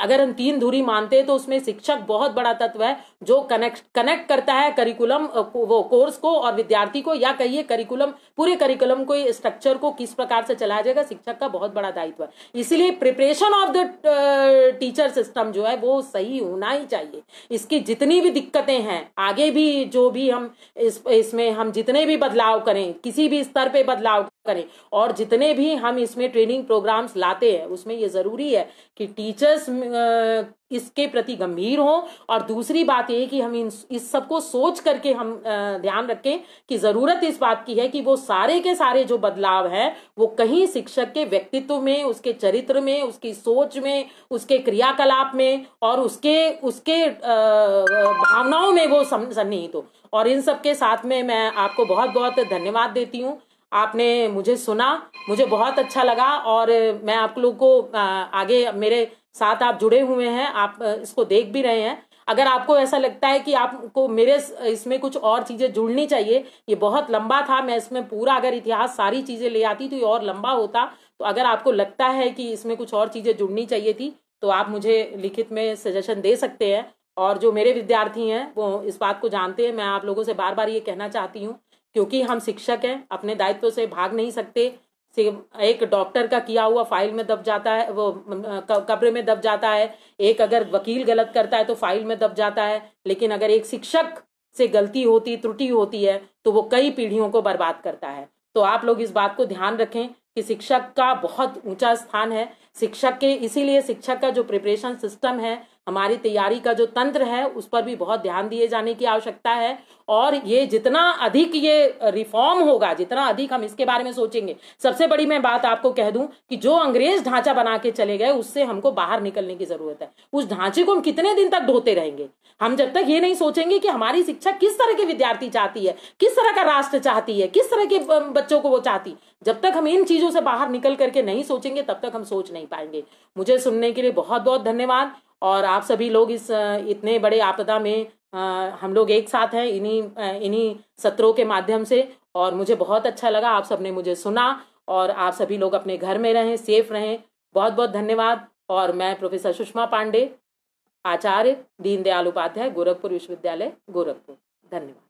अगर हम तीन धुरी मानते हैं तो उसमें शिक्षक बहुत बड़ा तत्व है जो कनेक्ट कनेक्ट करता है करिकुलम वो कोर्स को और विद्यार्थी को या कहिए करिकुलम पूरे करिकुलम को स्ट्रक्चर को किस प्रकार से चलाया जाएगा शिक्षक का बहुत बड़ा दायित्व है इसलिए preparation of the teacher system जो है वो सही होना ही चाहिए इसकी जितनी भी दिक्कतें हैं आगे भी जो भी हम इस इसमें हम जितने भी बदलाव करें किसी भी स्तर पर बदलाव करें और जितने भी हम इसमें ट्रेनिंग प्रोग्राम्स लाते हैं उसमें ये जरूरी है कि टीचर्स इसके प्रति गंभीर हो और दूसरी बात ये कि हम इस सबको सोच करके हम ध्यान रखें कि ज़रूरत इस बात की है कि वो सारे के सारे जो बदलाव है वो कहीं शिक्षक के व्यक्तित्व में उसके चरित्र में उसकी सोच में उसके क्रियाकलाप में और उसके उसके भावनाओं में वो सन्निहित हो और इन सबके साथ में मैं आपको बहुत बहुत धन्यवाद देती हूँ आपने मुझे सुना मुझे बहुत अच्छा लगा और मैं आप लोग को आगे मेरे साथ आप जुड़े हुए हैं आप इसको देख भी रहे हैं अगर आपको ऐसा लगता है कि आपको मेरे इसमें कुछ और चीज़ें जुड़नी चाहिए ये बहुत लंबा था मैं इसमें पूरा अगर इतिहास सारी चीज़ें ले आती तो ये और लंबा होता तो अगर आपको लगता है कि इसमें कुछ और चीज़ें जुड़नी चाहिए थी तो आप मुझे लिखित में सजेशन दे सकते हैं और जो मेरे विद्यार्थी हैं वो इस बात को जानते हैं मैं आप लोगों से बार बार ये कहना चाहती हूँ क्योंकि हम शिक्षक हैं अपने दायित्व से भाग नहीं सकते एक डॉक्टर का किया हुआ फाइल में दब जाता है वो कब्रे में दब जाता है एक अगर वकील गलत करता है तो फाइल में दब जाता है लेकिन अगर एक शिक्षक से गलती होती त्रुटि होती है तो वो कई पीढ़ियों को बर्बाद करता है तो आप लोग इस बात को ध्यान रखें कि शिक्षक का बहुत ऊंचा स्थान है शिक्षक के इसीलिए शिक्षक का जो प्रिपरेशन सिस्टम है हमारी तैयारी का जो तंत्र है उस पर भी बहुत ध्यान दिए जाने की आवश्यकता है और ये जितना अधिक ये रिफॉर्म होगा जितना अधिक हम इसके बारे में सोचेंगे सबसे बड़ी मैं बात आपको कह दूं कि जो अंग्रेज ढांचा बना के चले गए उससे हमको बाहर निकलने की जरूरत है उस ढांचे को हम कितने दिन तक ढोते रहेंगे हम जब तक ये नहीं सोचेंगे कि हमारी शिक्षा किस तरह के विद्यार्थी चाहती है किस तरह का राष्ट्र चाहती है किस तरह के बच्चों को वो चाहती जब तक हम इन चीजों से बाहर निकल करके नहीं सोचेंगे तब तक हम सोच नहीं पाएंगे मुझे सुनने के लिए बहुत बहुत धन्यवाद और आप सभी लोग इस इतने बड़े आपदा में हम लोग एक साथ हैं इन्हीं इन्हीं सत्रों के माध्यम से और मुझे बहुत अच्छा लगा आप सबने मुझे सुना और आप सभी लोग अपने घर में रहें सेफ रहें बहुत बहुत धन्यवाद और मैं प्रोफेसर सुषमा पांडे आचार्य दीनदयाल उपाध्याय गोरखपुर विश्वविद्यालय गोरखपुर धन्यवाद